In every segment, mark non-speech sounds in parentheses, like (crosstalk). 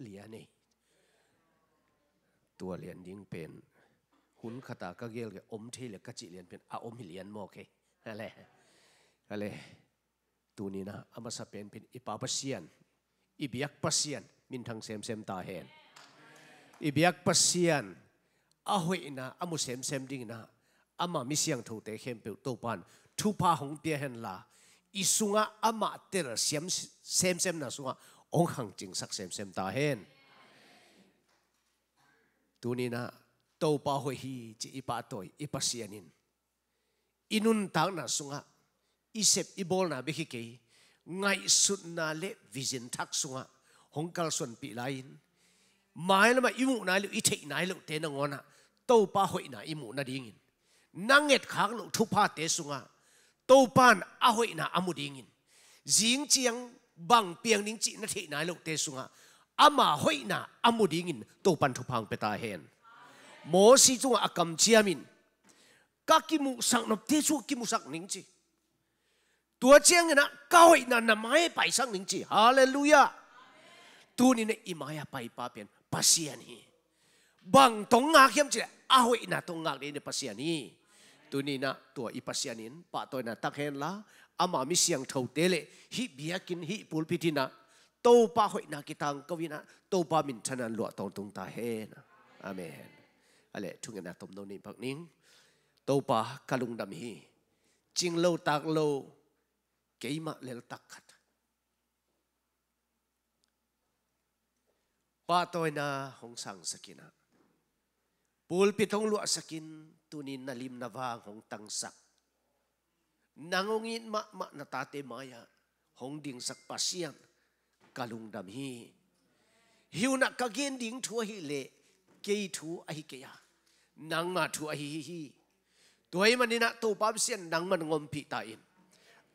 เหรียญนี่ตัวเหรียญยิ่งเป็นหุนขตาก็เกลกอมที่เหลือกะจิเหรียญเป็นอาอมเหรียญโมเคอะไรอะไรตัวนี้นะอามาสเป็นเป็นอีปาปเซียนอีบียกปเซียนมินทังเซมเซมตาเห็นอีบียกปเซียนอาหวยนะอามุเซมเซมดิ่งนะอามามิเสียงถูเตเข้มเปิวตัวปันทุพาหงเปียเห็นละอิสุงะอามาเตอร์เซมเซมเซมนะสุงะ ông khẳng chính xác xem xem ta hen tu ni na tàu pa hoi hi chỉ ipa toi ipa sianin inun tang na sunga isep ibol na bihi ke ngai sut na le vision thak sunga hongkal sun pi lain mai lama imu na lu ithei na lu te na ngona tàu pa hoi na imu na dingin nanget khang lu thu pa te sunga tàu pan a hoi na amu amudingin jing chiang bằng piang ning chi na thi nai lo te sunga ama hoi na amuding in to pan thu phang peta hen mo si chung akam chiamin ka ki mu sang nop te chu ki mu sak ning chi tua chiang na ka hoi na na mai pai sang ning chi hallelujah tu ni ne imaya pai pa pen pasian hi bằng tông ngạc hiếm chỉ a hội na tông ngạc đến pasian hi tu ni na tu tua ipasianin pa tôi na tak hen la ama mi siang thâu tế lệ hi bia kin hi pul pitina to pa hoi na kitang kovina to pa min thanan lo tong tung ta he na amen ale thung na tom no ni pak ning to pa kalung dam hi ching lo tak lo keima lel tak khat pa toy na hong sang sakina pul pitong lo sakin tunin nalim na wang hong tang sak nangongin ma ma na tate maya hong ding sak pasian kalung hi hiu na ka gen ding thu hi le ke thu a hi ke ya nang ma thu a hi hi hi toy manina to pam sian nang man ngom pi ta in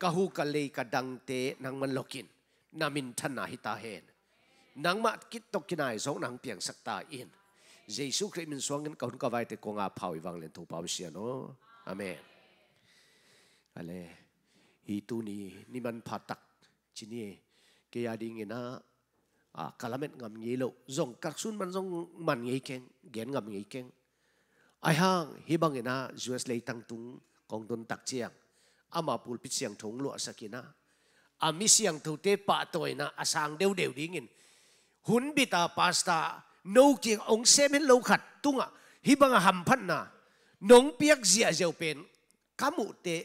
kahu ka le ka dang te nang man lokin namin thana hi ta hen nang ma kit to kinai zo nang piang sak ta in Jesus Christ min suang kan ka vai te ko nga phau iwang len thu pam sian no oh. amen ale hi tu ni ni man pha tak chini ke ya ding ina a kalamet ngam ngi lo zong kak sun man zong man ngi keng gen ngam ngi keng ai hang hi bang ina us lei tang tung kong don tak chiang ama pul chiang thong lo sakina ami siang thu te pa toy na asang deu deu ding in hun bita pasta no ki ong sem hen lo khat tunga hi bang ham phan na nong piak zia zeu pen kamu te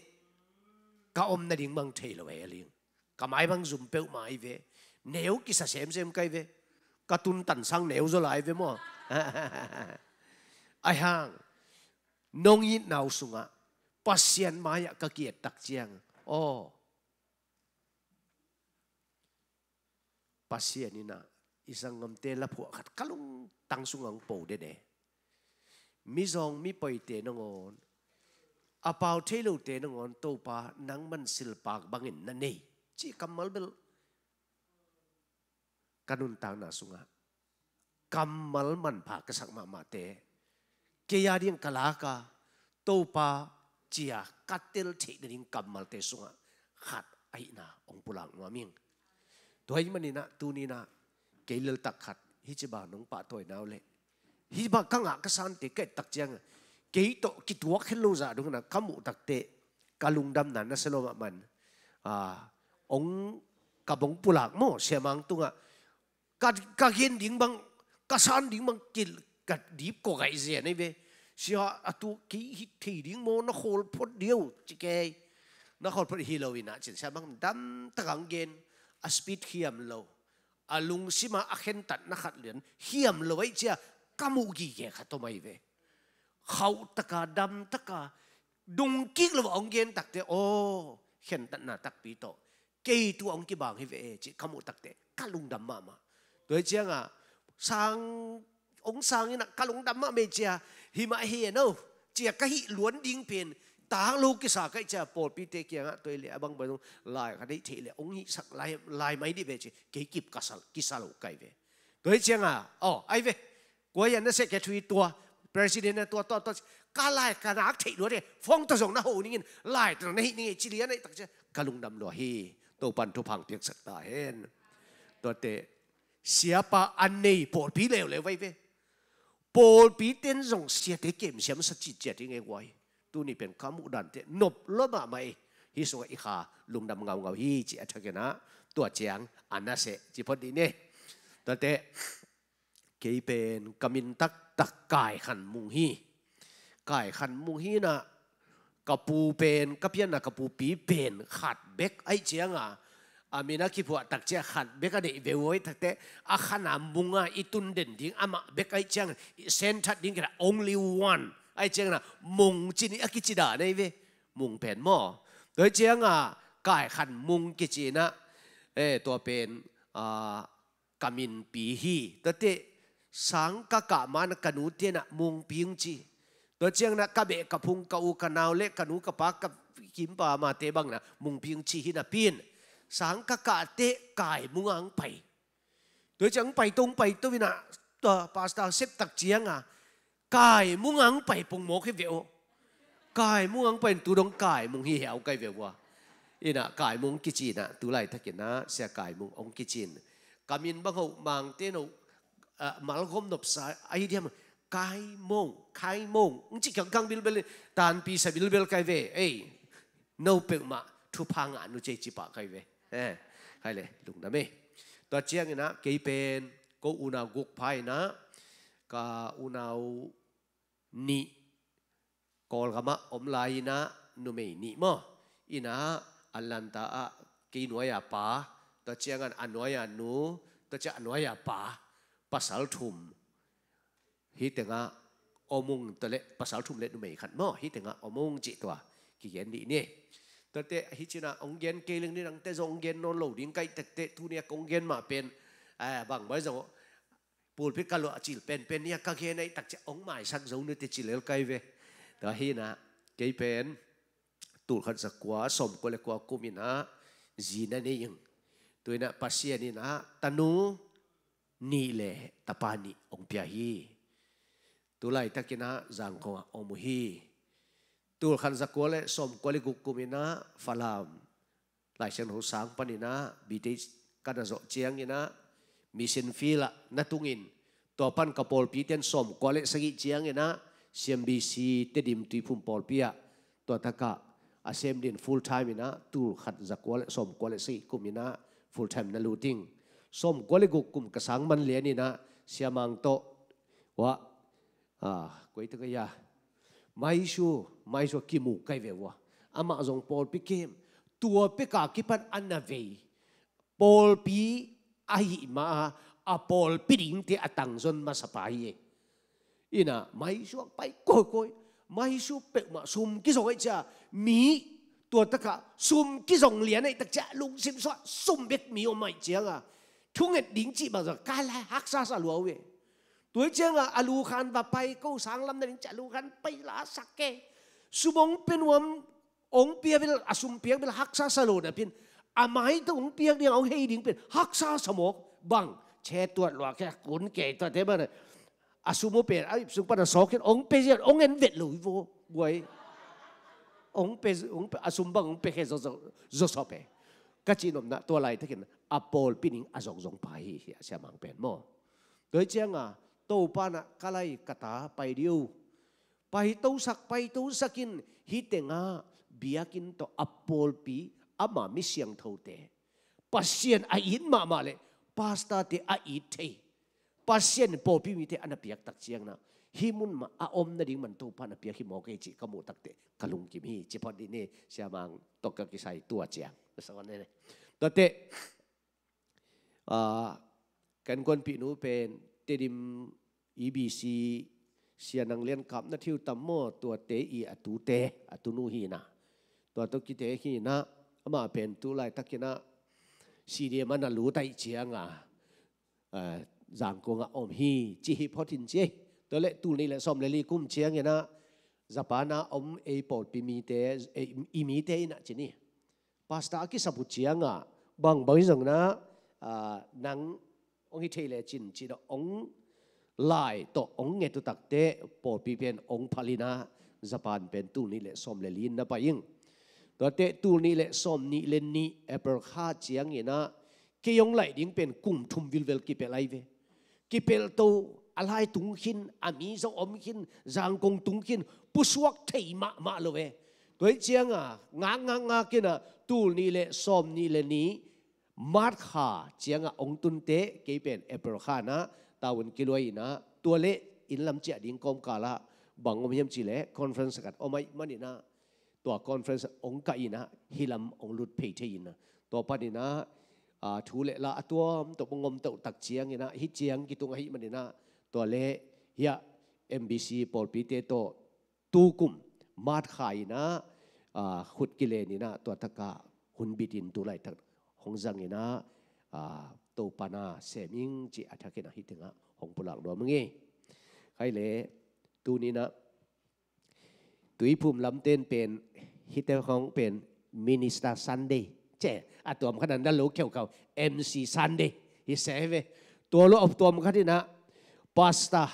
ka om na ding mang thailo ve ling ka mai bang zum pe mai ve nếu ki sa sem sem kai ve ka tun tan sang nếu zo lai ve mo ai hang nong yi nau sunga pasian mai ka kiet tak chiang o pasian ina isang ngam te la phu khat kalung tang sungang po de de mi zong mi poi te nongon apaw thelo te na ngon to pa nang man sil pak bangin na nei chi kamal bel kanun ta na sunga kamal man pa kasak ma ma te ke ya ding kalaka to pa chia katel thi ding kamal te sunga khat ai na ong pulang ngwa ming toy mani na tu ni na ke lel tak khat hi chi ba nong pa toy naw le hi ba kanga san te ke tak chiang cái tổ cái tua khen lâu dài đúng là cám mụ đặc tệ cả lùng đâm nản nó sẽ lo mặn à ông cả bóng bù lạc mò xe mang tung à cả cả hiên đỉnh băng, cả san đỉnh băng cái cả điệp có gai gì này về xia à tu cái thì đỉnh mò nó khổ phốt điều chỉ cái nó khổ phốt hi lâu ina chỉ xe mang đâm tăng gen à speed hiểm lâu à lùng xí mà à khen tận nó khát liền hiểm lâu ấy chứ, gì vậy, kamugi ke mày về khâu tất cả đâm tất cả đúng kiết là ông gen tắc thế ô hiện tận là tắc bị tổ cây tu ông kia bằng hay về chỉ không một tắc thế cá lùng đâm mà mà tôi chưa à sang ông sang như là cá lùng đâm mà mình chưa hi mà hi à nó chỉ cái hi luồn điên phiền tang lu cái sa cái cha bột bị tê kia tôi lẽ bằng bằng lại cái đấy thì lẽ ông hi sắc lại lại mấy đi về chứ cái kịp cả sa cái sa lu cái về tôi chưa à ô ai về quay giờ nó sẽ cái thui tua ประธานาตัวตัวตัวกาไลกานักที่ด้วยฟงตัวสงนะโหนี่เงินไล่ตรงนี้นี่จีเลียนี่ตักจะกลุงดำหลวฮีตัวปันทุพังเพียงสักตาเห็นตัวเตะเสียปะอันนี้ปวลปีเลวเลยไว้เว้ปอลปีเต้นสงเสียเตะเกมเสียมสจิตเจดีไงไว้ตัวนี้เป็นขามุดันเตะนบล้มอะไรฮีสงอีขาลุงดำเงาเงาฮีจีอัตเกนะตัวเจียงอันนั้นเสจีพอดีเนี่ยตัวเตะเกี่ยเป็นกมินตักตะกายขันมุงฮีกายขันมุงฮีนะกระปูเป็นกระเพียนนะกระปูปีเป็นขัดเบกไอเจียงอ่ะอามีนักขีพวตักเจ้าขัดเบกเดเวอยทักเตอาขนามุงอ่ะอีตุนเด่นดิ้งอามาเบกไอเจียงเซนทัดดิ้งกระ only one ไอเจียงนะมุงจีน่อากิจิดาในเวมุงเป็นหม้อ โดยเจียงอ่ะกายขันมุงกิจีนะเอตัวเป็นอ่ากามินปีฮีตัเต sáng các cả mà nó cần út tiên ạ mông piếng chi đó chiang na cả bệ cả phung cả u cả nào lệ cả nú cả bác cả kim bà mà tế bằng là mông piếng chi hi là pin sáng các cả tế cải mùng ăn phải đó chẳng phải tung phải tôi vì nà tờ pasta xếp tạc chiang à cải mông ăn phải phung mồ cái việc cải mùng ăn phải tu đông cải mông hi hẻo cái việc qua ina cải mông kia chi nà tu lại thắc kiện nà sẽ cải mông ông kia chi kamin bang hậu mang tên hậu malgom nop sa ai diam kai mong kai mong ngi kang kang bilbel tan pi sa bilbel kai ve ei no pe ma thu phang a nu che chi pa kai ve eh kai le lung da me to chiang na ke pen ko una guk phai na ka una ni kol gama om lai na nu me ni mo ina alanta a ke noya pa to chiang an anoya nu to cha anoya pa pasal thum hi tenga omung tale pasal thum le numei khan mo hi tenga omung chi to ki yen ni ne ta te hi china ong gen ke ling ni rang te zong gen non lo ding kai tek te thu ne kong gen ma pen à, a bang bai zo pul phi kalo achil pen pen ya ka khe nei tak che ong mai sak zo ne te chi lel kai ve ta hi na ke pen tul khan sa kwa som ko le kwa kumina zina ne ying tuina pasia ni na tanu ni le tapani ong pia hi tulai takina zang ko omu hi tul khan zakole som kwali kumina falam lai sen ho sang panina bite kada zo chiang ina misin fila natungin to pan kapol pi ten som kwale sagi chiang ina CMBC tedim tui phum pol pia to taka asem din full time ina tul khat zakwale som kwale sagi kumina full time na looting som kwaliguk kum kasang man le ni na mang to wa à quay tới cái ya mai su mai su kimu cái về wa ama zong paul pi kim tua pi ka kipan na về, paul pi ai ma a paul pi ding te atang zon ma sapa ye ina mai su pai koi koi mai su pe ma sum ki zong e cha mi tua ta ka sum ki zong lian ai ta cha lung sim so sum bek mi o mai chiang à chúng nghệ đính chị bảo giờ cái lại hắc sa sa lúa về tuổi trẻ à alu khan và bay câu sáng lắm nên chả alu khan bay lá sắc kê su bông pin uom ông bia bên asum à, bia bên hắc sa sa lúa nè pin à mai tôi ông bia đi ông hay đính pin hắc sa sa mộc bằng che tuột loa cái cuốn kể tuột thế mà này asum à, bia bên ai sum bên sáu cái ông bia ông em vẹt lối vô quay ông bia ông asum à, bằng ông bia cái zo zo zo sao bia ก็จีนอมนะตัวไรที่กินอปอลปินิงอจงจงไปเฮียเสียมังเป็นโมโดยเจ้าอ่ะตัวปานะกะไรกะตาไปเดียวไปตัวสักไปตัวสักกินฮิตเองอ่ะเบียกินตัวอปอลปีอามามิเสียงเท่าเตะปัสเซียนอาอินมามาเลยพาสตาเตอาอิเทปัสเซียนปอบิมีเตอันเปียกตักเชียงนะ hi mun ma a om na ding man tu pan apia hi mo ke chi kamu tak te kalung kim hi chi pod ni siamang tokka ki sai tua chiang sa wan ne to te a kan kon pi nu pen te dim ebc sia nang len kap na thiu tam mo tua te i atu te atu nu hi na tua to ki te hi na ama pen tu lai takina si dia mana lu tai chiang a zang ko nga om hi chi hi potin chi ตัวเลตูนี่แหละสมเลลีกุ้มเชียงเนนะ่ปานะอมเอปอลปีมีเตอีมีเตนะจีนี่พาสตากิสับุเชียงอ่ะบางบางส่งนะนังองค์เทเลจินจีนองลายต่อองเงตุตักเตปอลปีเป็นองพาลินะี่ปานเป็นตูนี่แหละสมเลลีนะไปยิงตัวเตตูนี่แหละสมนี่เลนนี่เอเปอร์้าเชียงเนะเกยงไหลดิ้งเป็นกุ้มทุมวิลเวลกิเปไลเวกิเปลโตอะไรตุงขินอามีเจ้อมขินจางกงตุงขินผู้สวกเทมามาเลยเวตัวเจียงอ่ะงางงางงากินอ่ะตูนี่เลยซอมนี่เลยนี้มาดขาเจียงอ่ะองตุนเตะกี่เป็นเอเปรขานะตาวันกิลวยนะตัวเละอินลำเจียดิ่งกอมกาละบังอมเยี่ยมจีเละคอนเฟรนซ์กัดอมัยมันนี่นะตัวคอนเฟรนซ์องกอีนะฮิลัมองลุดเพย์เทีนะตัวปานนี่นะทูเละละตัวตัวงมตัวตักเจียงนะฮิเจียงกิตุงฮิมันนี่นะตัวเละเฮียเอ็มบีซีปอลปีเตโตตูกุมมาดขายนะขุดกิเลนี่นะตัวตะกาหุนบิดินตัวไรทั้งหงจังนี่นะตัวปานาเซมิงจิอัตเกนะฮิตึงะหงปุลังดวมึงี้ใครเละตัวนี้นะตุยภูมิลำเต้นเป็นฮิตเตอร์ของเป็นมินิสตาซันเดย์เจ้อะตัวมขนาดนั้นลูกเขียวเขาเอ็มซีซันเดย์ฮิเซเวตัวลูกอบตัวมขนาดนี้นะ Pastor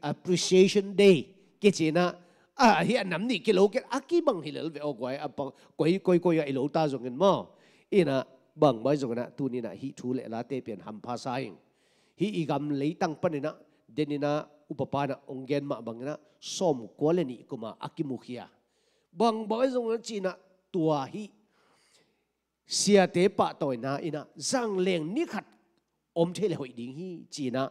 Appreciation Day cái gì na à hi anh nắm cái lỗ cái aki bằng hi lỗ về ông quay à bằng quay quay quay cái à, lỗ ta dùng cái mò ina bằng bây giờ na tu ni na hi thu lệ lá tê biển hầm pha sai hi gam lấy tăng pan na đến na upapana onggen ma bằng na som quality kuma aki mukhia bằng bây giờ na chỉ na tua hi sia tế pa tội na ina zang leng ni khát om thế là hội đình hi chỉ na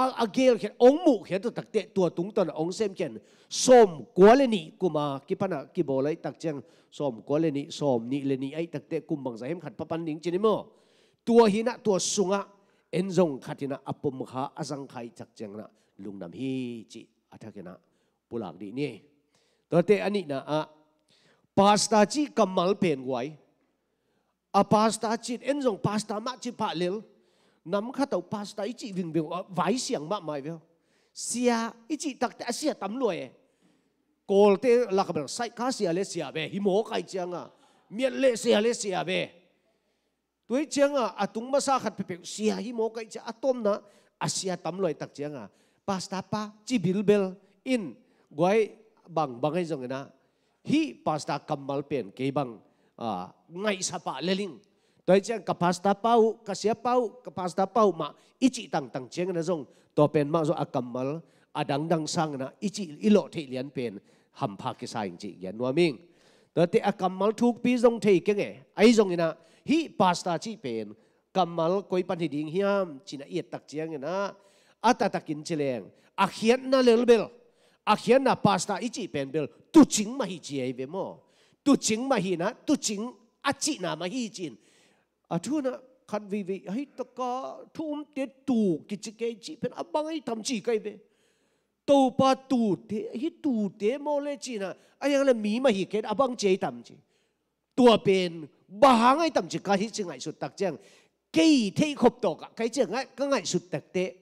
a a gel khe ong mu khe to takte tua tung ton ong sem chen som ko le ni kuma ki pana ki bolai tak cheng som ko le ni som ni le ni ai takte kum bang za hem khat papan ning chini mo tua hina tua sunga en jong khatina apum kha azang khai chak cheng na lung lungnam hi chi athakena pulak di ni to te ani na a pasta chi kamal pen wai a pasta chi en jong pasta ma chi pa lel nắm khát tàu pasta ít chị vinh biểu ờ, vái xiang mạ mày veo xia ít chị tắc tắc xia tắm lùi cô tê là cái sai cá xia lê xia về hi himo cái chiang à miệt lê xia lê xia về tuổi chiang à à tung masa khát bẹp xia himo cái chiang à tôm na à xia tắm lùi tắc chiang à pasta pa chị bil bel in gọi bằng bằng cái giống na hi pasta cầm mal pen cái bằng à ngay sapa lê linh ตัวเจ้ากับพาสต้าเป้ากับเสียเป้ากับพาสต้าเป้ามาอิจิตังตังเชียงนะจงตัวเป็นมาจงอักมลอดังดังสังนะอิจิอิโลที่เลียนเป็นหำพากิสายจิยันนัวมิงตัวที่อักมลทุกปีจงเทกันไงไอ้จงนะฮีพาสต้าจีเป็นกัมมลคอยปันหิดิ่งเฮียมจินะเอียดตักเชียงนะอัตตะกินเชลงอักเฮียนนะเลลเบลอักเฮียนนะพาสต้าอิจิเป็นเบลตุจิงมาฮิจีไอเวมอตุจิงมาฮินะตุจิงอจินะมาฮิจิน à ờ, thưa nè khăn vì vị hay tất cả thum tiết tù kí chỉ cái chỉ bên abang ấy thậm chí cái về tàu pa tù thế hi tù thế mô lê chỉ nè anh em là mí mà hi cái abang chế thậm chí tua bên bà hàng ấy thậm chí cái hi chỉ ngại sụt tắc chăng cái thế khop tổ cả cái chăng ngại cái ngại sụt tắc thế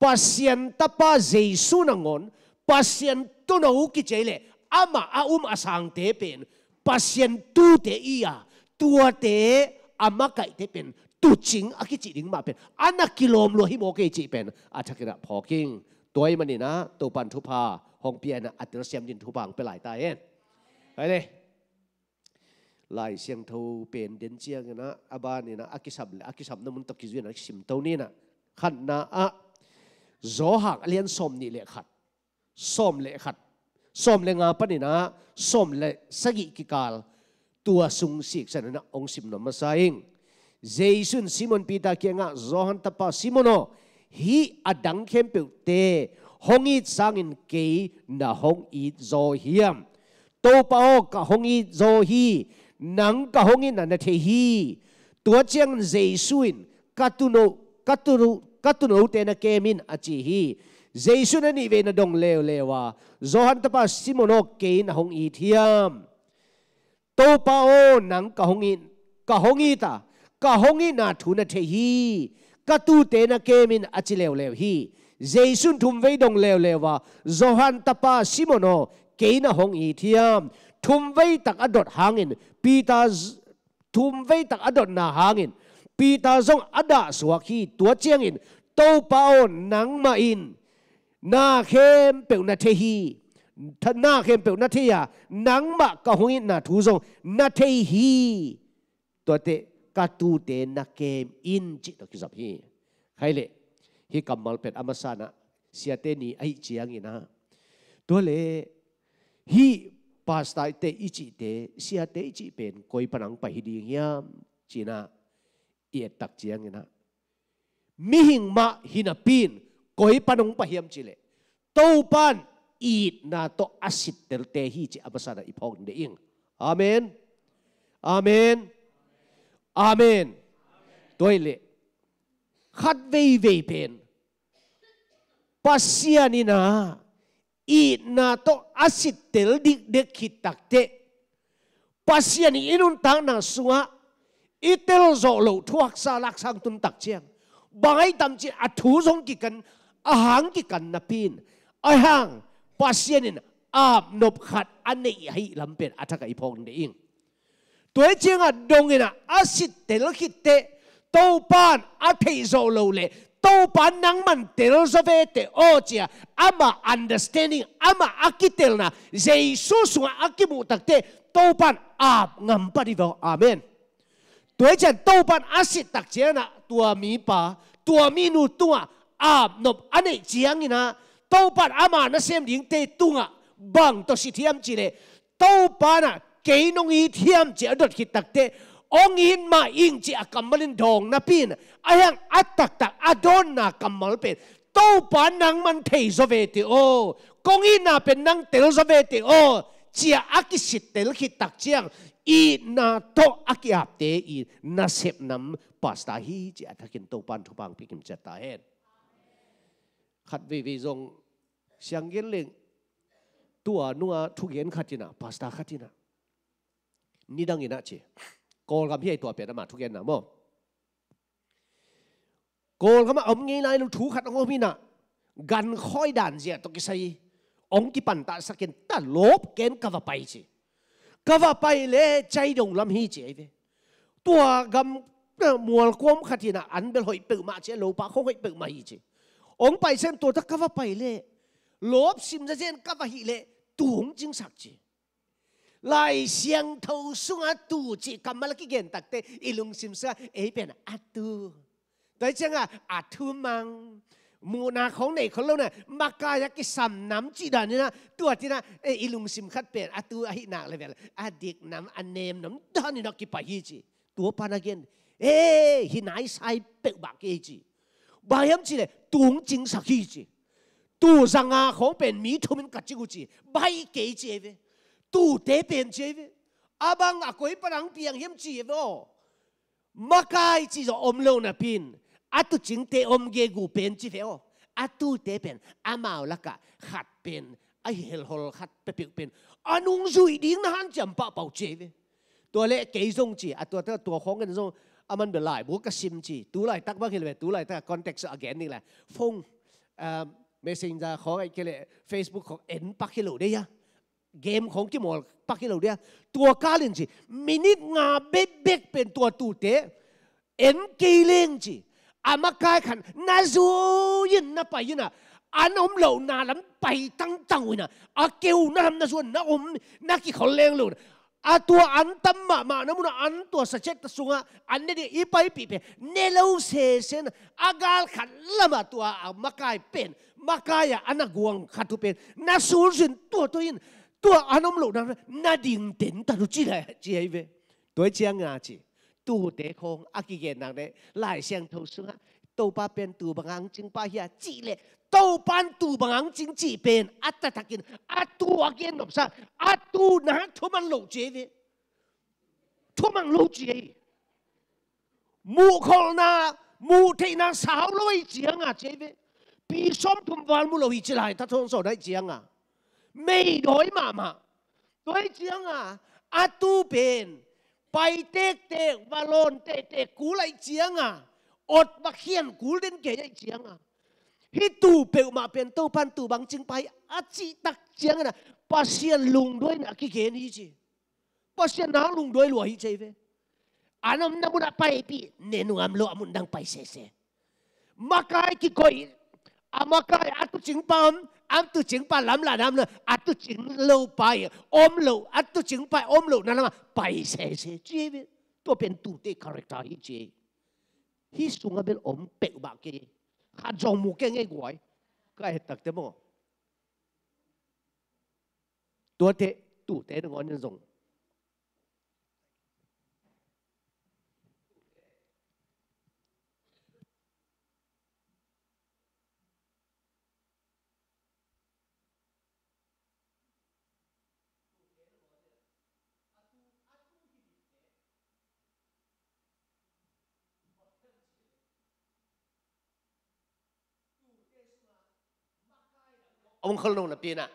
pasien ta pa dây su nang ngon pasien tu nấu kí chế lệ ama a um asang thế bên pasien tu thế iya à, tua thế อามาไก่เทเป็นตุจิงอากิจิดิงมาเป็นอันนักกิโลมลวให้โมกิจิเป็นอาจจะกระพอกิงตัวไอ้มันนี่นะ ตัวปันทุพาห้องเปียนะอัตรเสียมยินทุบังไปหลายตายเองไปเลยหลายเสียงทูเป็นเดนเจียงนะอาบานี่นะอากิสับอากิสับนั่นมันตะกิจวินะสิมเตานี่นะขันนะอะโจหักเลียนสมนี่เละขัดสมเละขัดสมเละงาปนี่นะสมเลสกิกิกาล tua sung sik san na ong sim no masaing jaisun simon pita kenga zohan tapa simono hi adang khem pe te hongi sangin ke na hong i zo hiam to pao ka hongi zo hi nang ka hongi na na the hi tua chiang jaisuin katuno katuru katuno te na kemin achi hi jaisun ani ve na dong leo lewa zohan tapa simono ke na hong i thiam tô pa ô nắng cả hong in cả hong in ta cả hong na thu na thế hi cả tu na kem in achi leo hi Jason thum vei dong leo leo wa Johan tapa Simono ke na hong i thiam thum vei tak adot hangin pita thum vei tak adot na hangin pita zong ada suak hi tua chiang in tô pa ô nắng ma in na khem pe na thế hi ท่านหาเข้มเปรียวนาเทียนังบะกะหงินาทูซงนาเทฮีตัวเตกาตูเตนาเกมอินจิตกิสับฮีใครเละฮีกำมัลเป็ดอามาสานะเสียเตนีไอเจียงอีนะตัวเละฮีปาสไาเตอีจิเตเสียเตอิจิเป็นกอยปนังไปฮีดีงียมจีนาเอีดตักเจียงอีนะมิหิงมะฮินาปีนกอยปนังไปเฮีมจิเลโตปัน eat na to asit tel te hi chi abasada ipok de ing amen amen amen toi le khat vei vei pen Pasiani na eat na to asit tel dik de khitak te Pasiani inun tang na sunga itel zo lo thuak sa lak sang tun tak chiang bangai tam chi athu zong ki kan ahang ki kan na pin ahang pasien in ap nop khat ane hi lampen athaka iphong ne ing tuổi chinga dongina asit telkhite tâu pan a thei zo lo le tâu pan nang man tel zo ve te o chia ama understanding ama akitel na jesus wa akimu takte tâu pan ap ngam pa di amen tuổi chan tâu pan asit tak chia na tua mi pa tua mi nu tua ap nop ane chiangina tàu bát ama nó xem điện tê tung à bằng tôi sẽ thiam chỉ này tàu bát à cái nông y thiam chỉ ở đợt khi tắc tê ông in mà in chỉ à cầm lên đồng na pin ai hàng at tắc tắc adon na cầm mal pin tàu bát năng man thấy zo về thì ô công in na pin năng tel zo về thì ô chỉ akisit tel khi tắc chiang i na to akiap te na sep nam pasta hi chi athakin to pan thupang pikim chata hen ขัดวิวิจงเสียงเย็นเล่งตัวนัวทุกเย็นขัดจีน่ะพาสต้าขัดจีน่ะนี่ดังยิน่ะเจโกลกับพี่ไอตัวเปลี่ยนมาทุกเย็นนะโมโกลกับมาอมงี้นายลูกถูขัดองพี่น่ะกันค่อยด่านเสียตกิใส่องค์กิปั่นตาสักเกนตาลบเกนกววาไปเจกววาไปเลยใจดงลำฮีเจเวตัวกำมัวความขัดจีน่ะอันเบลหอยเปิดมาเจโลปะเขาหอยเปิดมาอีเจองไปเส้นตัวทักกว่าไปเลยลบสิมจะเจนกว่าหิเลตูงจิงสักจีลายเสียงเท่าสุงอาตูจีกำมาลกิเกนตักเตอิลุงสิมเสเอเป็นอาตูแต่เจ้าอาทูมังมูนาของไหนเขาเล่าเนี่ยมากายกิสัมน้ำจีดานี่นะตัวที่นะเออิลุงสิมขัดเป็นอาตูอหินักเลยเวลอาด็กน้ำอันเนมน้ำดานี่นักกิปะฮีจีตัวปานาเกนเอหินายายเป็กบักเอจีบายมจีเลยตุงจิงสักฮีจีตูสังอาของเป็นมีทุมินกัดจิกุจีใบเกจีเวตูเตเป็นจีเวอาบังอะกอยปรังเพียงเยีมจีเวอมาไกจีจะอมโลนะพินอะตุจิงเตอมเกกูเป็นจีเวออะตูเตเป็นอามาละกะขัดเป็นไอเฮลฮอลขัดเปเปียเป็นอานุงจุยดิ้งนะฮันจำปะเป่าจีเวตัวเล็กเกยซงจีอะตัวตัวของกันซงอามันเบลไลบุกกระซิมจีตูไลตักบ้างเลยตูไลตักคอนเท็กซ์อแกนนี่แหละฟง เอ่อ เมสเซนเจอร์ของไอ้เกลเฟซบุ๊กของเอ็นปักเฮลูได้ยะเกมของกิมอลปักเฮลูได้ยะตัวกาลินจีมินิทงาเบ๊กเป็นตัวตูเตะเอ็นกีเลงจีอามากายขัน นาซูยินนะไปยินะอันอมเหล่านาลำไปตั้งตั้งวินะอาเกวนะทำนาซูน่ะอมนักขกิขอเลงลูก À, tua an tam ma ma namuna an tua sa chet à, à, ta sunga an ne i pai pi pe ne lo se sen agal khat lama tua makai pen makaya anaguang khatu pen na sur jin tua to in tua anom lo na na ding ten ta chi la chi ai ve toi chiang nga chi tu te khong aki ge nang ne lai siang thâu sunga tàu ba pen tu bằng ngang chính ba hiya chỉ le 豆瓣豆瓣黄金鸡片，阿达达金，阿杜阿坚诺萨阿杜拿他妈卤鸡的，他妈卤鸡的，木壳那木台那骚罗鸡啊，鸡的，皮松吞巴姆罗起来，他从嗦来讲啊，美哆伊妈妈，哆伊鸡啊，阿杜片，拜爹爹，瓦隆爹爹，古来讲啊，鳄巴欠古林给来讲啊。hi tu ma pen tau pan tu bang ching pai aci tak chiang na pasien lung doi na ki ge ni chi pasien na lung doi lo hi che ve anam na bu na pai pi ne nu am lo amun dang pai se se makai ki koi amakai atu cing pam am tu ching pa lam la nam na atu cing lo pai om lo atu cing pai om lo na na pai se se che ve to pen tu te character hi che hi sungabel om pek ba ke khá dòng mù kê ngay gọi cái ai tật tế mong tua tế tủ tế nó ngon nhân dùng ông không nông là pin à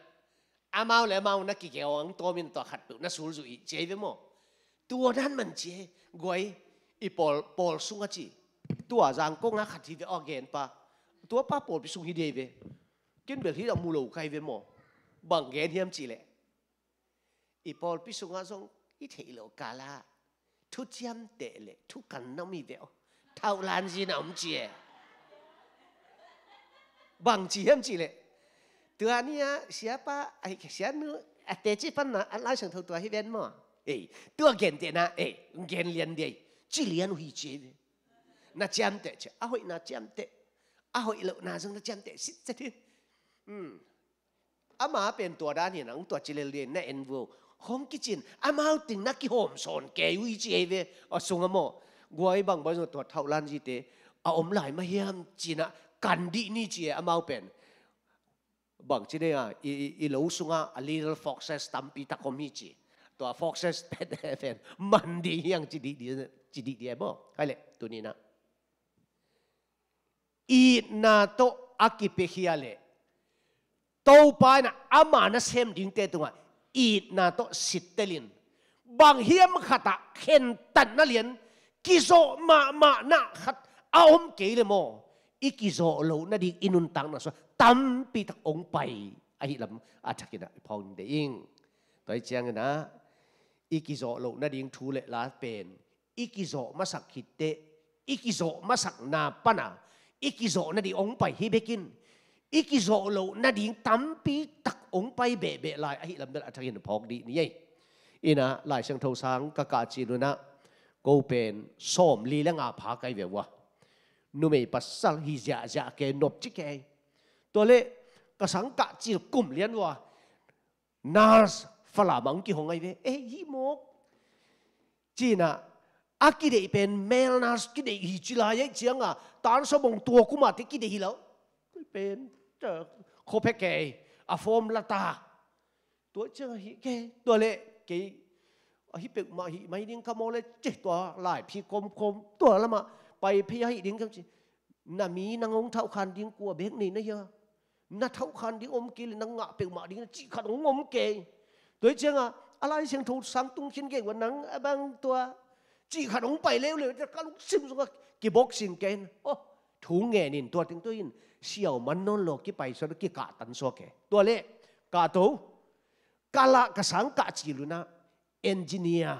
à mau lại mau nó kỳ kéo ông to mình to khát bự nó sủi rủi chế với mò tua đan mình chế gọi i pol pol sung chi, gì tua rằng có ngã khát thì với organ pa tua pa pol bị sung hi đề về kiến biệt hi là mù lầu khai với mò bằng gen hiếm chỉ lệ i pol bị sung ngã sung hi thấy lầu cả là thu chiam tệ lệ thu cần nó mi vẹo thao lan gì nào ông chị bằng chỉ hiếm chỉ lệ từ anh ấy siapa ai cái siapa nữa à pan, chứ phần anh lái sang thâu tua hi bên mà ấy tua gần thế na ấy gen liền đi chỉ liền huy chế đi na chém te, chứ à hội na chém te, à hội lộ na dùng na chém tệ xít thế đi um à mà bên tua đan na, nắng tua chỉ liền liền na em vô không cái chuyện à mau tình na cái hòm sòn kề huy chế về ở sung à mò guai bang bao giờ tua thâu lan gì thế à om lại mà hiam chỉ na cản đi ni chế à mau bên bằng chỉ này ah, à, i i lâu xuống à, ah, a little foxes tampi ta không mi tua foxes (laughs) pet heaven, eh, mandi đi yang chỉ đi đi chỉ đi đi mà, eh, hay lệ, tu ni na, i na to akipekia ah lệ, tàu pa na ama na xem đinh tê tung à, i na to sitelin, bằng hiếm khata khen tận na liền, kizo ma ma na khát aom kể lệ mo, ikizo lâu na đi inun tang na so ตั้มปีตัองไปไอ้ลัำอาจจะกินอะไรพองเดิงไ้เจียงนะอีกิโซโลนาดิ่งทูเลลาเป็นอีกิโซมาสักคิดเตอีกิโซมาสักนาปนะอีกิโซนาดิ่งองไปฮิบกินอีกิโซโลนาดิ่งตั้มปีตักองไปเบะเบะลายไอ้ลัำเดินอาจจะกินพองดีนี่ไงอีน่ะลายเชิงเทาสังกะกาจีนุนะกูเป็นส้มลีและงาผาไกเววะนุ่มไอ้ปัสสาวะฮิจาจาเกนอบจิเกตัวเล่กระสังกะจีกลุ่มเลียนว่านาร์สฝรั่งมังกี้หงไงเวเอ้ยมกจีน่ะอากิเดเป็นเมลนาร์สกิเดฮิจิลายเจียงอ่ะตอนสมองตัวกุมาที่กิเดฮิแล้วเป็นเจอโคเปกเกอฟอมลาตา ตัวเจ้าฮิเกตัวเล่เกฮิเปกมาฮิไม่ดิ้งขโมยเลยเจตัวหลายพี่คมคมตัวละมาไปพยายามดิ้งกันสิน่ะมีนางงเท่าคันดิ้งกลัวเบกนี่นะเยอะนาเท่าขันดีอมกินนังงะเปียวมาดีนจีขันงมเกยตัวเจ้าอะไรเสียงทูสังตุงชินเกวันนังบางตัวจีขันงไปเร็วเลยจะกลุกซิมสุกกีบอกสิงเกนโอ้ถูงแง่นินตัวถึงตัวอิน เสี่ยวมันนนโลกี่ไปสนกีกะตันโซเกตัวเล็กกาโตกาละกสังกะจิลุนะเอนจิเนียร์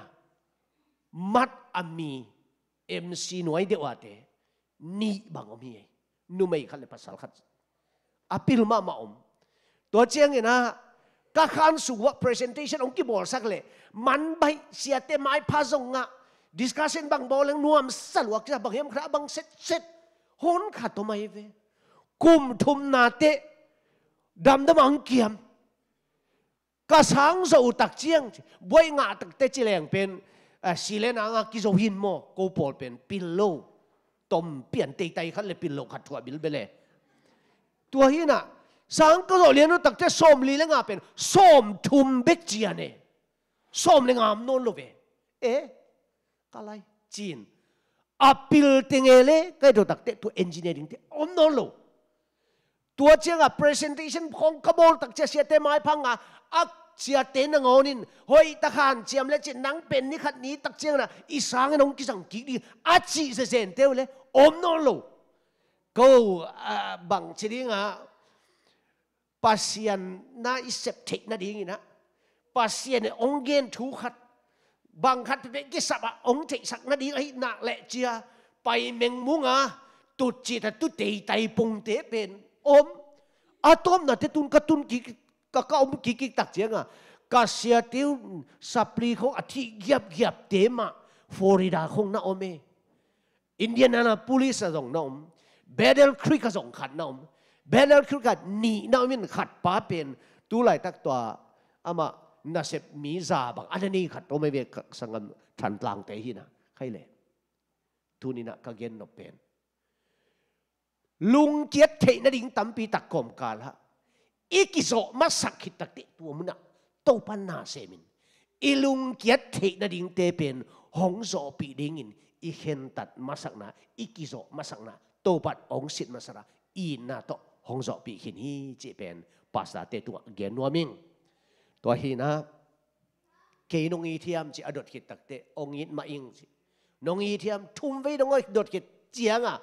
มัดอามีเอ็มซีหน่วยเดียวเตนี่บางอมีนุ่มไม่ขันเลยภาษาขัดอภิลมามาอมตัวเจียงเนี่ยนะก็ขันสุว่า presentation องค์กบอลสักเลยมันใบเสียเตไม้พาจงอ่ะ discussion บางบอลงนัวมสลวกจะบางเฮมครับบางเซ็ตเซ็ตหนขาดตัวไม่เวกุมทุมนาเตดำดำอังเกียมก็สังสูตักเจียงบวยงาตักเตจิแรงเป็นสิเลนังกิโซหินโมกูปอลเป็นปิลโลตมเปลี่ยนตีไตขันเลยปิลโลขัดถั่วบิลเบเลตัวฮีน่ะสังก็เรียนรู้ตักเ่ส้มลีแล้วงาเป็นส้มทุมเบกจีนเน่ส้มเลงามนนลูเวเอ๊ะกะไรจีนอัปิลติงเอเล่ก็ดูตักเตตัวเอนจิเนียริงเต่อมนนลูตัวเจ้าะพรีเซนเทชันของขบวนตักเ่เสียเตมม้พังอ่ะอักเสียเตนงอนินหอยตะขานเจียมและเจนังเป็นนี่ขัดนี้ตักเจียงนะอีสางน้องกิสังกิดีอาจีเซเซนเตวเล่อมนนลู ko à, bang chiri nga pasian na isep thik na ding ina pasian ông e gen thu khát, bằng khát pe ki sa ba ong thik sak na ding ai na le chia bay mèn mu à, tu chi ta tu tay tai pung te pen om atom na te tun ka tun ki ka ka om ki ki tak chia nga ka sia tiu sapli kho athi gyap gyap te mà, florida khong na ome indian na police a dong na om เบเดลคริกสองขัดนอมเบเดลคริกนี่นอมินขัดป้าเป็นตัวไหลตักตัวอามานาเซมีซาบังอันนี้ขัดตัวไม่เวกสังกันทันตลางเตหินะ ใครเลยทุนินะกเกนนเป็น ลุงเจียดเทนดิงตั้มปีตักกอมกาละอีกิโซมาสักขิตักเตตัวมุนะตปันนาเซมินอีลุงเกียดเทนดิ่งเตเป็นหงโซปีดิ่งินอีเห็นตัดมาสักนะอีกิโซมาสักนะตัวปัดองศิษมาสระอีน่าโตหงจอบปีหินฮีจีเป็นภาษาเตตัวเกียนนัวมิงตัวฮีนะเกยนงอีเทียมจีอดดกิดตักเตองยินมาอิงจีนงอีเทียมทุ่มไว้นงอีดดกิดเจียงอ่ะ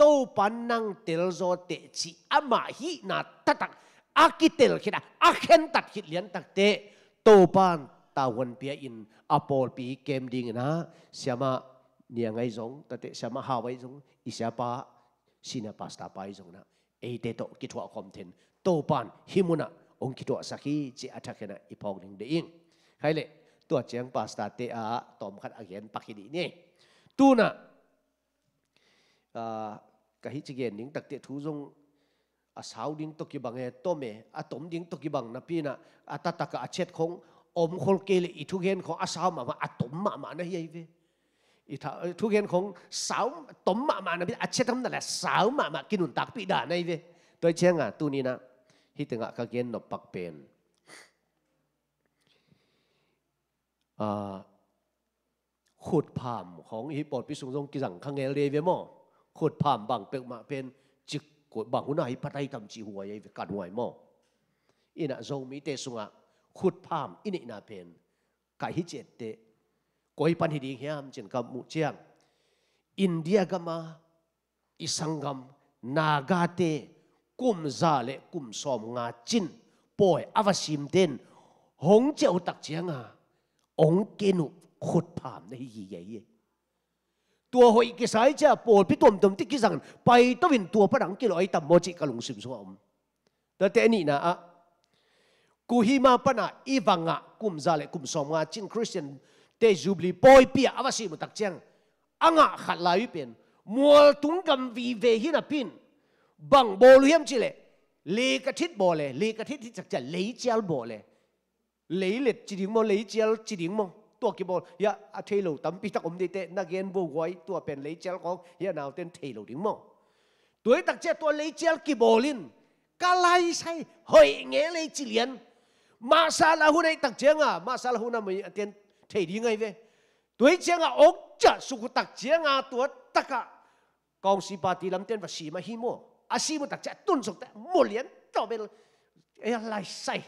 ตัวปันนังเตลโซเตจีอามาฮีนาตัตักอากิเตลขิดอาเข็นตัดขิดเลียนตักเตโตัวปันตาวันเปียอินอโอลปีเกมดิงนะเสียมาเนี่ยไงสงแต่เสียมาฮาวไว้สงอิสียปา sina pasta pai jong na e te to ki thwa khom thin to pan himuna ong ki thwa saki chi athakena ipok ding de ing khai le tua chiang pasta te a tom khat again pakini ni tu na a ah, kahi chi gen ning tak te thu jong a sau ding to ki bang e to me a tom ding to ki bang na pi na atata ka achet khong om khol ke le ithu gen kho asam ma atom ma ma na hi ve อีทุเรียนของสาวต้มมามานะพี่อาจจะทำนั่นแหละสาวมามากินหนุนตักปีด่าในเวตัวเชียงอ่ะตัวนี้นะ ฮิตงะกางเกนกปักเป็นขุดผามของฮิปอดพิสุงทรงกิสังข้างเงเรเวมอ ขุดผามบางเปกมาเป็นจิกกดบางหัวหน้าฮิปไตทำจีหัวใหญ่กัดหัวหมออีน่ะทรงมีเตสุงะขุดผามอินินาเป็นกายฮิเจตเต koi pan hi ding hiam chin ka mu chiang india gama isangam naga te kum za le kum som nga chin poi avasim den hong cheu tak chiang a ong kenu khut pham nei hi ye ye ัวหอยกิสายจะปวดพิตมตมที่กิสังไปตวินตัวพระดังกิลอยตัมโมจิกลุงสิมสวมแต่แต่นี่นะอะกูฮิมาปนะอีวังะกุมซาเลกุมสอมงาจินคริสเตียน te jubli poi pia awasi mu tak chang anga khat lai pen mual tung gam vi ve hin na pin bang bol hiam chi le le ka thit bo le le ka thit thi chak cha le chial bo le le le chi ding mo le chial chi ding mo tua ki bol ya a thei lo tam pi tak om de te na gen bo goi tua pen le chial ko ya nào ten thei lo ding mo tuổi tắc che tua le chial ki bolin ka lai sai hoi nge le chi lien ma sa la hu nei tak cheng a ma sa la hu na mi ten thì đi ngay về tuổi trẻ ngà ốc chả sụt tắc trẻ ngà tuổi tắc cả còn si bà ti lắm tiền và si mà hi mô à si mà tắc trẻ tuân sụt tắc mô liền tao bên ấy lại say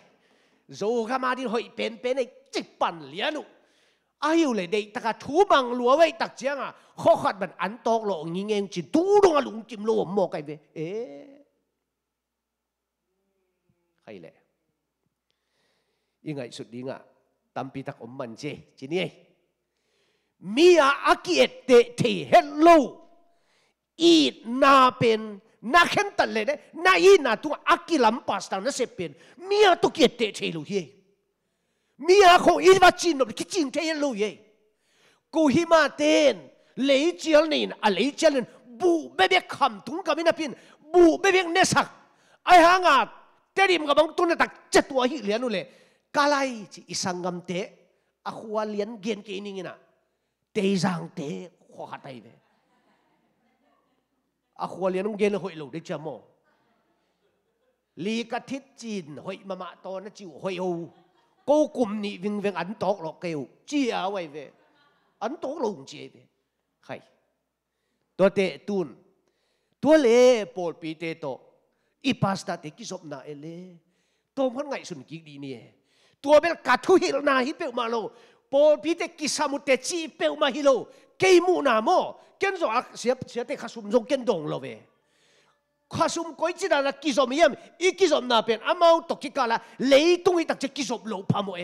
rồi gà mà đi hội bên bên này chích bàn liền luôn ai hiểu lại đây tắc cả à, chú bằng lúa vậy tắc trẻ ngà khó khăn bằng ăn to lộ nghi ngang chỉ tú đúng là lũng chim lô mò cái về ế hay lẽ ý ngại sụt đi ngại tampi tak om man je chini ai eh. mia aki ette the hello i na pen na khen tan le na i na tu aki lam pas ta na se pen mia tu ki ette the lu ye mia ko i va chin no ki chin the lu ye ku hi ma ten le chial nin a le chial nin bu be be kham tung ka min pin bu be be ne sak ai ha nga terim ga bang tu na tak chetwa hi le nu le kalai chi isangam te akhua lian gen ke iningina teizang te kho hatai ve akhua lian um gen hoi lo de chamo li ka thit chin hoi mama to na chiu hoi ho cô cùng ni vinh vinh ấn tốt lọ kêu chia vậy về ấn tốt lùng um chia về hay tôi tệ tuôn tôi lệ bồi bì to, tổ pasta tệ kí sộp na ele tôi vẫn ngày xuân kí đi nè ตัวเบลกัดทุหิลนาฮิเปมาโลปอพีเตกิสามุเตจีเปมาฮิโลเกมูนาโมเกนโซอักเสียเสียเตขัสุมจงเกนดงโลเวขัสุมก้อยจีดาละกิสอมเยี่ยมอีกิสอมนาเป็นอามาตกจิกาละเลยตุงอีตักจะกิสอมโลพามเอ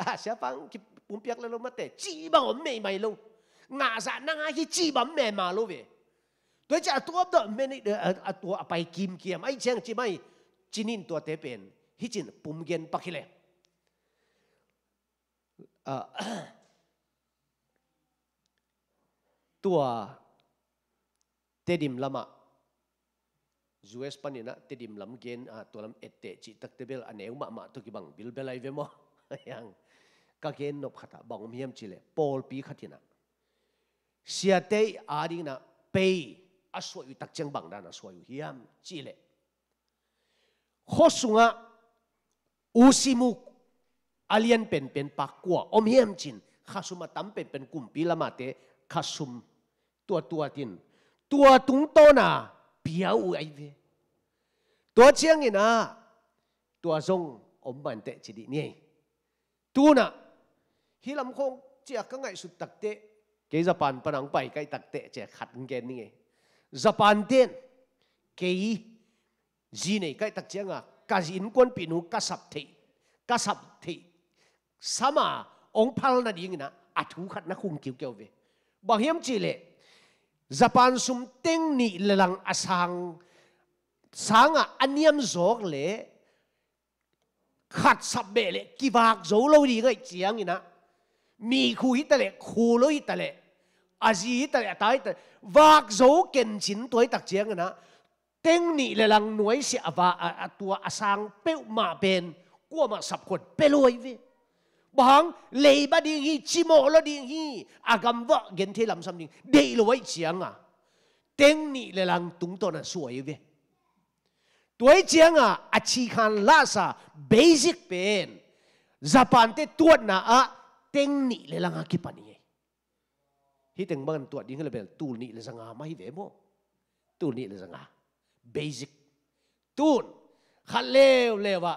อาเสียฟังกิปุ่มเปียกเลโลมาเตจีบังอมไม่ไม่โลงาสานังอาฮิจีบังไม่มาโลเวตัวจะตัวเดเมนี่ตัวไปกิมเกียมไอเชียงจีไม่จินินตัวเตเป็นฮิจินปุ่มเกนปักฮิเล呃，ตัวเตดิมลำอ่ะ US ปันนี่นะเตดิมลำเกนอ่ะตัวลำเอตเตจิตักเตเบลอันเอวมามาตุกิบังบิลเบลัยเวมอยังกะเกนนบขัดบังมียมจิเลปอลปีขัดินะเสียเตอาดิงนะเปย์อาสวยุตักเจงบังดานะสวยุเฮียมจิเลโคสุงะอุซิมุกอาเลียนเป็นเป็นปากกัวอมเฮียมจินข้าสุมาตัมเป็นเป็นกลุ่มปีละมาเตข้าสุมตัวตัวจินตัวตุงโตน่ะเปียวไอ้เวตัวเชียงอินะตัวทรงอมบันเตจิดีนี่ตัวน่ะฮิลมคงเจียก็ไงสุดตักเตะเกยญี่ปุ่นปนังไปไกลตักเตะเจียขัดเงินนี่ไงญี่ปุ่นเต้นเกยจีนี่ไกลตักเจียงอ่ะกาจินกวนปีนุกาสับเทกาสับเท sama ong phal na ding à, na athu khat na khung kiu keu ve ba hiam chi le japan sum teng ni lelang asang à sanga à, aniam zok le khát sập bể lệ kỳ vạc dấu lâu đi ngay chiang ina mi khu hít lệ khu lô hít lệ à gì hít lệ tai tệ vạc dấu kiên chín tuổi tạc chiang ina tên nị lệ lăng nuối sẽ và à tua à sang bêu mà bền qua mà sập quần bê lôi về บางเลยบดีฮีชิโมลดีฮีอากำวะเกนเทลำซ้ำดิงเดี๋ยวไว้เชียงอ่ะเต็งนี่เลยลังตุงตัวน่ะสวยเว้ยตัวเฉียงอ่ะอาชีคันล่าซาเบสิกเป็นญี่ปุนเตตัวน่ะอ่ะเต็งนี่เลยลังอากิปันยัยฮิตเต็งบังตัวดิ่งเลยเบลตูนี่เลยสังหามาฮีเว้บโตูนี่เลยสังหาเบสิกตูนขั้นเลวเลวอ่ะ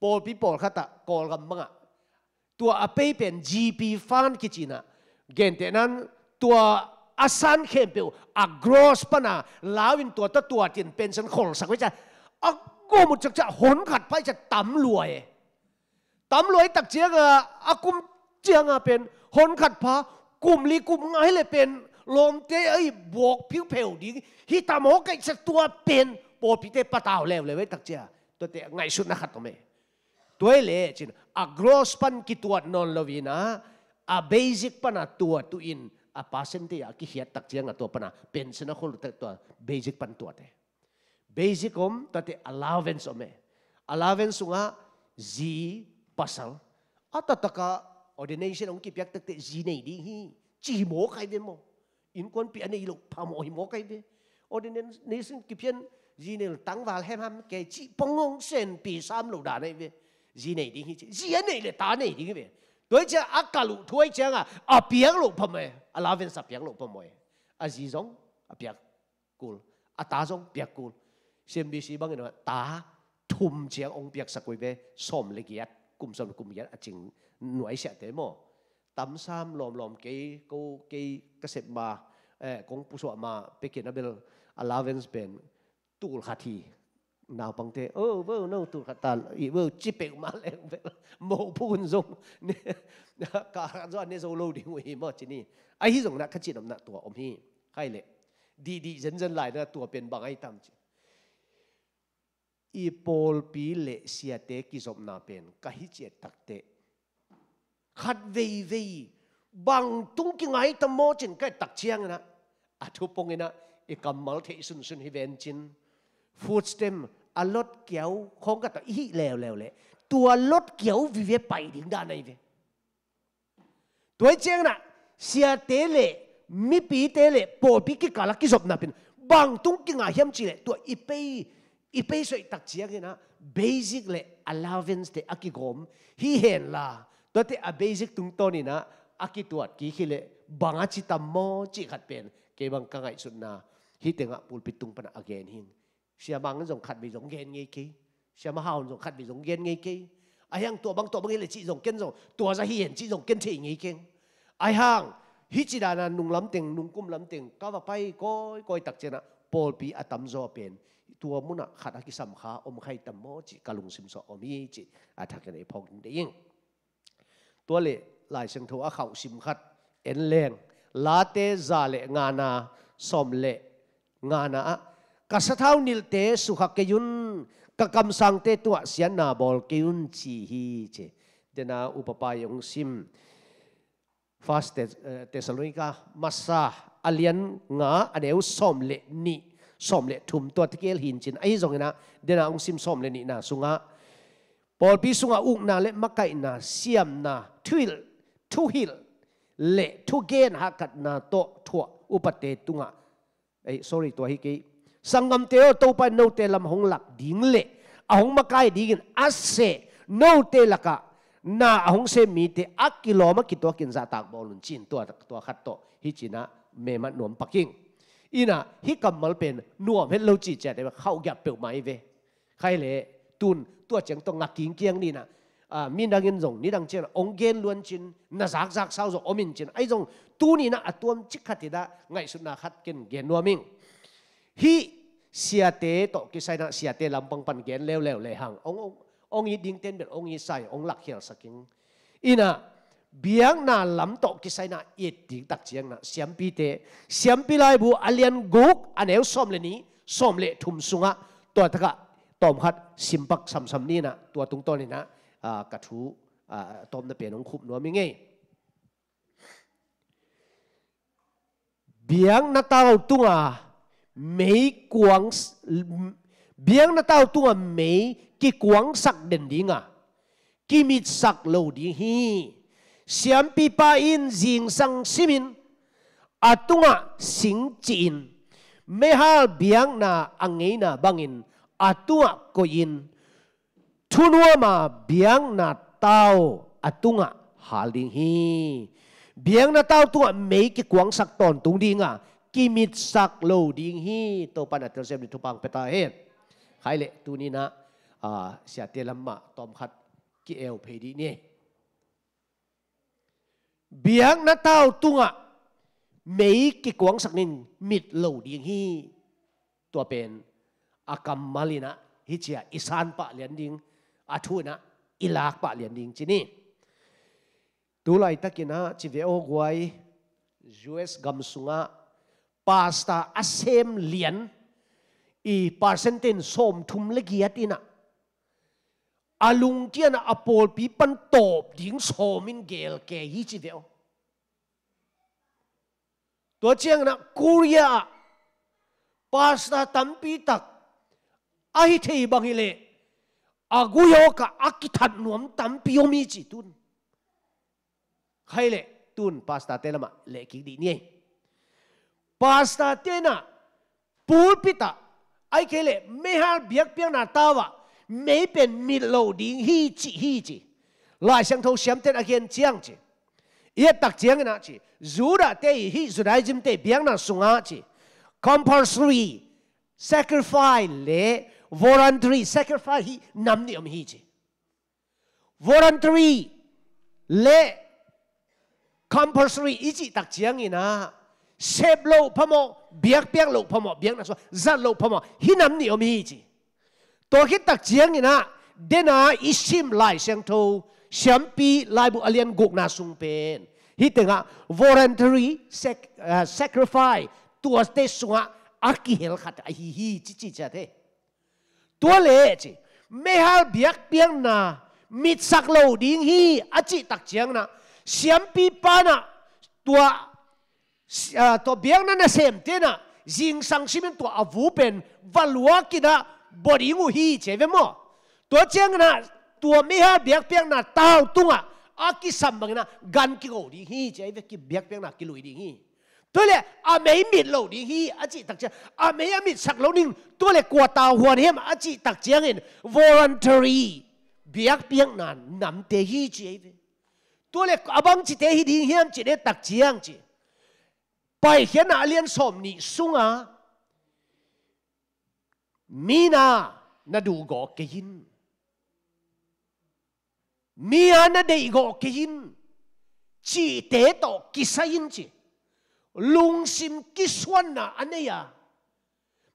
ปรพี่ปอลขะตะกอลกำบังอ่ะตัวอเปเป็น GP ฟันกิจินะ เกณฑ์นั้นตัวอาสันเข้มเปียวอักรอสปนาลาวินตัวตตัวจินเป็นสันของสังเวชจาอักโกมุจจะหนขัดไปจะต่ำรวยต่ำรวยตักเจียกอากุมเจียงาเป็นหนขัดพากุมลีกุมไงเลยเป็นลมเตไอ้บวกผิวเผวดิฮิตามหกไอ้ตัวเป็นโปพิเตปตาวแล้วเลยไว้ตักเจียตัวเตะไงสุดนะขัดตัวเมย tuai le chin a gross pan ki tuat non lovina a basic pana tua tu in a pasente ya ki hiat tak chiang a tua pana pension a khol tak tua basic pan tua te basic om tate allowance om ome allowance unga zi pasal ka ordination ong ki piak tak te z nei di hi chi mo kai ve mo in kon pi ane ilok pham oi mo kai ve ordination ki pian zi nel tang wal hem ham ke chi pongong sen pi sam lo da nei ve gì này đi chứ gì này là ta này đi cái về đối chứ à cả lũ thôi chứ à à biếng lũ phẩm mày, à lá viên sập biếng lũ phẩm mày. à gì giống à biếng cool à ta giống biếng cool xem bị gì bằng cái nó ta thùng chứ ông biếng sập quay về xóm lấy giết cùng xóm cùng giết à chính nuôi sẽ thế mà tắm sam lòm lòm cái câu cái cái sẹp mà eh, cũng bù sọ mà bây giờ nó bên 11 bên tu khát thì นาวปังเตเออเว้นู้ตุกตาอีเว้จิเปกมาเลยมโหพูนซงนี่การจอนเนโซโลดิวิมอจินี่ไอ้ทีส่งนักขจิตอำนากตัวอมฮี่ใครเลยดีดีเจนเจนไหลนตัวเป็นบางไอตามจีอีปอลปีเลเซียเตกิสมนาเป็นกะฮิเจตักเตขัดเวเวบางตุงกิงไอตะมอจินใกล้ตักเชียงนะอาทุปงนะอีกัมมัลเทสุนสุนฮิเวนจินฟูดสเต็มอารถเกี่ยวคงก็ต่ออีแล้วแล้วเลยตัวรถเกี่ยววิเวไปถึงด้านไหนเวตัวเจ้งน่ะเสียเตเลมีปีเตเลปอปีกิกาลกิศพนับเป็นบางตุ้งกิงอาเฮียมจีเลตัวอีไปอีไปสวยตักเจียกันนะเบสิกเลย a l ล o w a n c e เตอักิกรมฮีเห็นละตัวเตอเบสิกตุงต้นนี่นะอักิตรวจกี่ขี้เลบางอาชิตามโมจิขัดเป็นเกีบังกังไอสุดนะฮีเตงะปูลปิดตุงปนะอเกนหิง sẽ bằng dòng khát bị dòng ghen ngay kia sẽ mà hào dòng khát bị dòng ghen ngay kia ai hàng tua băng tua băng là chị dòng kiên dòng tua ra hiền chị dòng kiên thị ngay kia ai hàng hi chỉ đàn là nung lắm tiền nung cung lắm tiền cao và bay coi coi tặc trên ạ Paul bị tâm do biển tua muốn ạ khát cái sầm khá om khay tâm mơ chị cả lùng sim so om hi chị à thắc cái này phong đấy yên tua lệ lại sang thua khẩu sim khát en leng lá tê già lệ ngà na som lệ ngà na กษัตริย์นิลเตสุขเกยุนกกมสังเตตัวเสียนาบอลเกยุนชีฮีเจเดนาอุปปายองซิมฟาสเตสโลนิกามาซาอเลียนงาอเดวสอมเลนิสอมเลทุมตัวที่เกลหินจินไอ้จงนะเดนาองซิมสอมเลนินาสุงะปอลปีสุงะอุกนาเลมักไกนาเสียมนาทุิลทุฮิลเลทุเกนหักกัดนาโตทัวอุปเตตุงะไอ้ sorry ตัวฮิเก sang te o to pa no te lam hong lak ding le ahong makai dingin ase no te laka na ahong se mi te akilo ma kito kin za tak bolun chin to to khat to hi china me ma nom paking ina hi kamal pen nuam het lo chi che de khau gyap pe mai ve khai le tun tua cheng to ngak king kiang ni na à mình đang yên dùng, ni đang chơi ông gen luôn chín, na zạc zạc sao rồi ông mình chín, ai dùng tu ni na atuam chích khát thì đã ngay suốt na khát kiên gen nuo mình, hi เสียเตตกิไซนะเสียเตลำปังปันเกนเลวเลวเลยหังองององีดิงเต้นเบ็ดองอีใส่องหลักเขียวสักิงอินะเบียงนาลำตกิไซนะเอ็ดดิงตักเจียงนะเสียมปีเตเสียมปีไลบุอเลียนกุกอันเอวส้มเลนี้ส้มเละทุมสุงะตัวทะกะตอมคัดสิมปักสัมสัมนี่นะตัวตรงต้นนี่นะกระทูตอมนะเปลี่ยนองคุบนัวมิงไงเบียงนาตาตุงอ่ะ mấy quang biếng na tao tua mấy cái quang sắc đền đi ngà cái mít sắc lâu đi hi xem pi pa in zing sang simin à à sinh chín, chin mehal biếng na anh ấy na bangin à à coi in, koin thunua mà biếng na tao atunga à, haling hi biếng na tao tua mấy cái quang sắc tòn tung đi ngà kimit sak lo ding hi to pan atel sem ni thupang peta khai le tu ni na tom khat ki eo phe di ni biang na tao mấy cái quán sắc nên mịt lầu điện hi tua pen akam malina hi chia isan pa liền ding athu na ilak pa liền ding chini tu lai takina chi ve o guai us gam sunga pasta asem lian i percentin som thum legiat ina alung na apol pi pan top ding somin gel ke hi chi deo to chiang na kuria pasta tampi tak ahi thei bangile aguyo ka akithat nuam tampi omi chi tun khaile tun pasta telama le ki di nie 巴斯塔蒂纳，不必打。我晓得，每场比赛那打瓦，没变米老零，嘿切嘿切。来上头，想得阿欠将切，伊阿打将个那切。如果太伊嘿，就来今代变那双阿切。Compulsory sacrifice 咧，voluntary sacrifice 伊难尼阿米嘿切。Voluntary 咧，compulsory 伊只打将个那。xếp lâu phá mộ biếc biếc lâu phá mộ biếc là số giặt lâu phá mộ hi nằm nhiều mi chứ tôi khi tạc chiến nà na nà à isim lại sang thâu xem pi lại bu alien gục na sung pen hi tiếng à voluntary sac, uh, sacrifice tua te sung à aki hel khát hi hi chi chi cha thế tua lệ chỉ mê hal biếc biếc nà mít sạc lâu điên hi achi tạc chiến nà xem pi pa nà tua Uh, to biang na na sem te na jing sang simen to avu pen valua ki na body ngu hi che ve mo to cheng na tua mi ha biak piang na tao tunga a ki sam bang na gan ki go di hi che ve ki biak piang na ki lui di hi to le a mei mit lo di hi a chi tak che a mei a mit sak lo ning to le kwa ta huan hem a chi tak chiang in voluntary biak piang na nam te hi che ve to le abang chi te hi ding hiam chi de tak chiang chi ไปเห็นอาเลียนสมนี่สุงอามีนานาดูกอกกินมีอานาเดกอกกินจีเตโตกิสายินจีลุงซิมกิสวนนาอันเนีย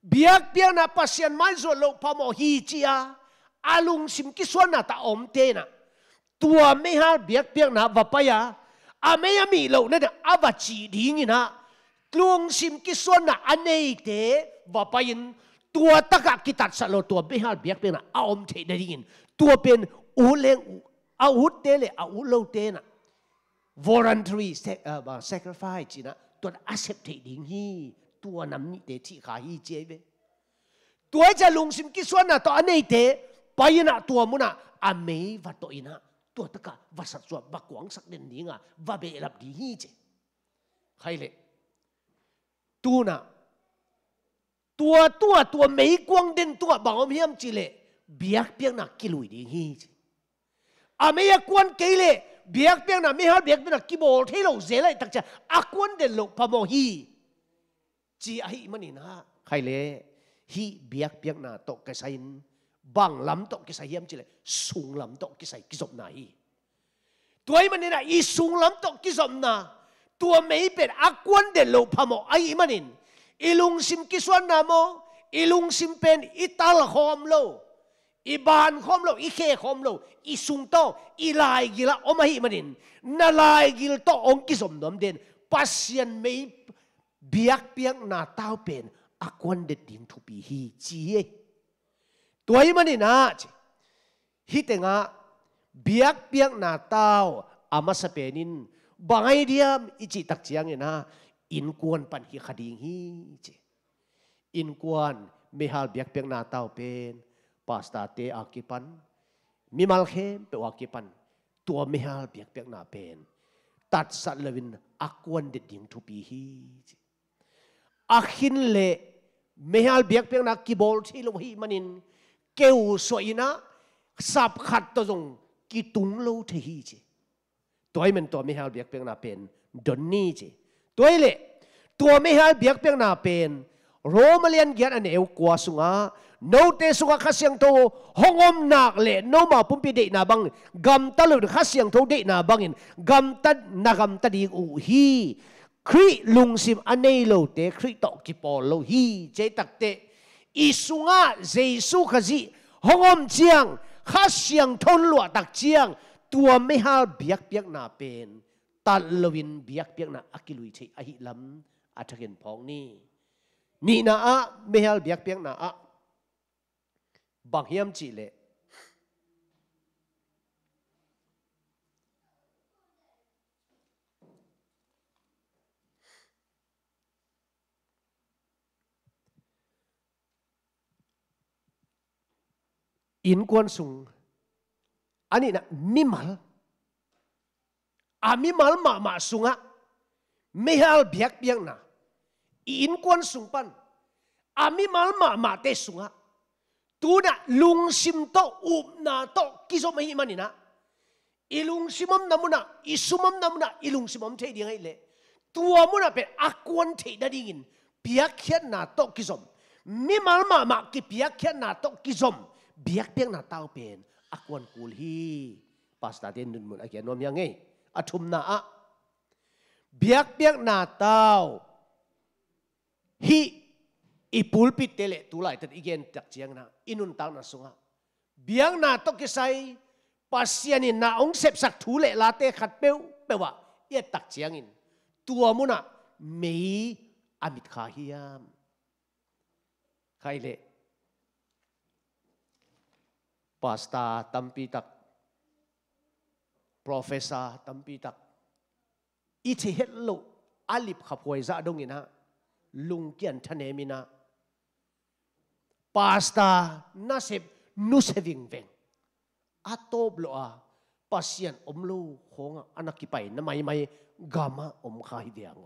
เบียกเบียนาปัสยันไม่จโลพมอฮีจีอาอาลุงซิมกิสวนนาตาอมเตนะตัวไม่ฮาเบียกเบียนาวัปยาอาไม่ยามีโลนั่นอาวัจีดีงินะ tlung sim ki suan na anei te và payin tua taka ki tat sa lo tua behal biak pe na a om the na dingin tua pen u leng a u te le a u lo te na voluntary ờ, sacrifice chỉ na tua accept thể đình hi tua nằm nhị tế chỉ khai hi chế về tua cha lung sim kí suan na to anh ấy tế bay na tua mu na à mấy và tội na tua tất cả và sát suan và quảng sắc đến đi ngà và bệ lập đi hi chế hay lệ ตัวน่ะตัวตัวตัวไม่กวงเด่นตัวบางอมเฮียมจิเลเบียกเบียงนักกิลุยดีฮีจอาเมียกวนเกเลเบียกเบียงนักไม่หาเบียกเป็นนักกิโบเทโลเซเลยตักจะอากวนเด่นลงพมฮีจีไอมันนี่นะใครเลยฮีเบียกเบียงนักตกกระสายบางลำตกกระสายเฮียมจิเลสูงลำตกกระสายกิจบไหนตัวไอมันนี่นะอีสูงลำตกกิจบนาตัวไม่เป็นอักวนเดลพมอไอ้มันินอิลุงซิมกิสวนนามอิลุงซิมเป็นอิตาลคอมโลอีบานคอมโลอีเคคอมโลอีสุงโตอีลายกิละอมาฮิมันินนาลายกิลโตองกิสมนมเดนปัสยันไม่เบียกเปียงนาต้าเป็นอักวนเดดินทุปีฮีจีเอตัวอีมันินะจีฮิตงะเบียกเปียงนาต้าอามาสเปนินบางไอเดียมอิจิตักเจียงเนี่ยนะอินกวนปันฮิคดีงฮีจีอินกวนมีฮัลเบียกเปียงนาเต้าเป็นปาสตาเตอากิปันมีมัลเข้มเปวากิปันตัวมีฮัลเบียกเปียงนาเป็นตัดสัตว์เลวินอักวนเด็ดดิ่งทุปีฮีจีอักหินเละมีฮัลเบียกเปียงนากิบอลที่ลูกฮีมันินเกวสวยนะสับขัดตัวจงกิตุงโลเทฮีจีตัวมันตัวไม่ฮาเบียกเปียงนาเป็นดนนี่จีตัวเละตัวไม่ฮาเบียกเปียงนาเป็นโรมาเลียนเกียรอันเอวกัาสุงาโนเตสุงาข้าเสียงโตหงอมนักเละโนมาปุ่มปีเดนาบังกำตะลุดข้าเสียงโตเดนาบังอินกำตัดนักกำตัดีอูฮีครีลุงสิมอันเนโลเตครีตอกกิปอลโลฮีเจตักเตอิสุงาเจสุขจิหงอมเจียงข้าเสียงทนลวดตักเจียง tua me hal biak biak na pen tan lovin biak biak na akilui che a hi lam a thakin phong ni ni na a me hal biak biak na a bang hiam chi le in quan sung ani nak mimal amimal ah, mak ma sunga mehal biak biak na in kon sungpan amimal ah, mak ma te sunga tuna lung sim to up na to kiso mahi manina ilung simom namuna isumom namuna ilung simom te di ngaile tua muna pe akuan te da dingin biak khian na to kisom, mimal mak ma ki biak khian na to kisom, biak biak na tau pen akwan kul hi pasta den nun mun akia nom yang ei eh. athum na a ah. biak biak na tao hi ipulpi tele tulai tat igen tak chiang na inun tang na sunga biang na to kisai pasiani na ong sep sak thu le la te khat peu pewa ye tak chiang in tua muna mei amit kha hiam khai le พาสตาตัมปีตักโปรเฟสซาตัมปีตักอิทธิเหตุอาลิบขับวยซาดงินะลุงเกียนทะเนมินะพาสตานาเซบนุสเซวิงเวงอัตโตบลัวพาสิเอนอมลูหงะอนาคิไปนไม่ไม่กามาอมคาฮิเดียง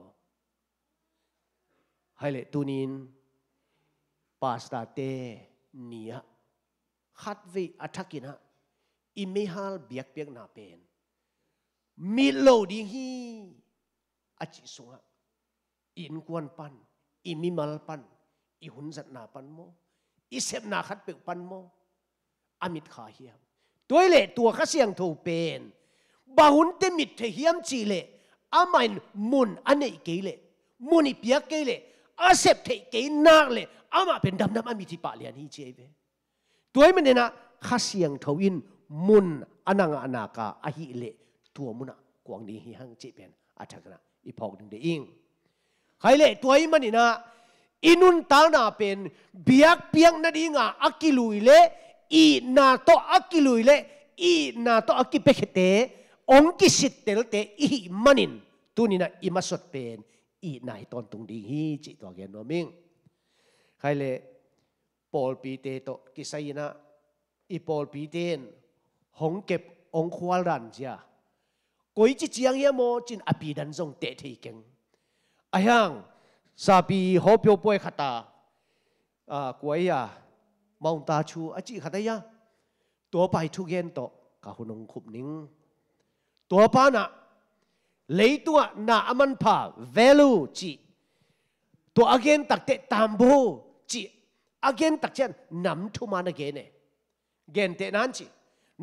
ให้เลตุนินพาสตาเตเนีย khát vị attack in ha imihal biak biak na pen mi lo ding hi achi sunga in kwan pan imimal pan i hun zat na pan mo i sep na khát pe pan mo amit kha hiam tôi lệ tua khá siang thâu pen bà hun te mit the hiam chi lệ amain mun ane kế lệ mun i piak kế lệ asep thể kế na lệ ama pen dam dam amit pa lian hi chế về ตัวมันเนี่ยนะข้าเสียงทวิน มุนอนังอนากาอาหิเล ตัวมุนะกวางนี้หังจีเป็นอาจารย์นะอีพอกดนึงเดียงใครเละตัวมันเนี่ยนะอินุนตานาเป็นเบียกเพียงนั่นเองอ่ะอักิลุยเลอีนาโตอักิลุยเลอีนาโตอักิเปกเตองกิสิตเตลเตอีมันินตัวนี้นะอีมาสดเป็นอีนายตอนตรงดีฮีจิตัวแกนโนมิงใครเละปอลปีเตโตกิไซนะอีปอลปีเตนหงเก็บองควาลันจ้าก๋วยจิจียงเยโมจินอปีดันทรงเตะทีเก่งอายังซาบีฮอบโยป่วยขตาอ่ากุวยยามองตาชูอจิขตายะตัวไปทุกเย็นโตกะหุนงขุบนิงตัวปานะเลยตัวนาอมันพาเวลูจิตัวอเกนตักเตตามบู again tak chen nam thu man again ne gen te nan chi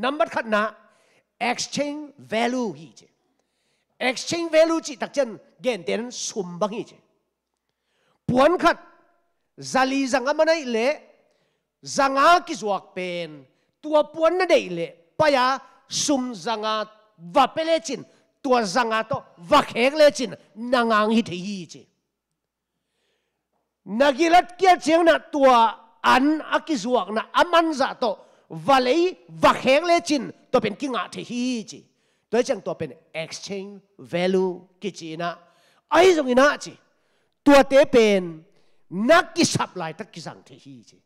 number khat na exchange value hi che exchange value chi tak chen gen ten sum bang hi che puan khat zali zanga manai le zanga ki zuak pen tua puan na dei le paya sum zanga va pele chin tua zanga to va khek le chin nangang hi thei hi che nagilat kia chiang na tua an akizuak na aman za to valei vakheng le chin to pen kinga the hi chi to chang to pen exchange value ki chi na ai zong ina chi tua te pen nak ki sap lai tak ki sang the hi chi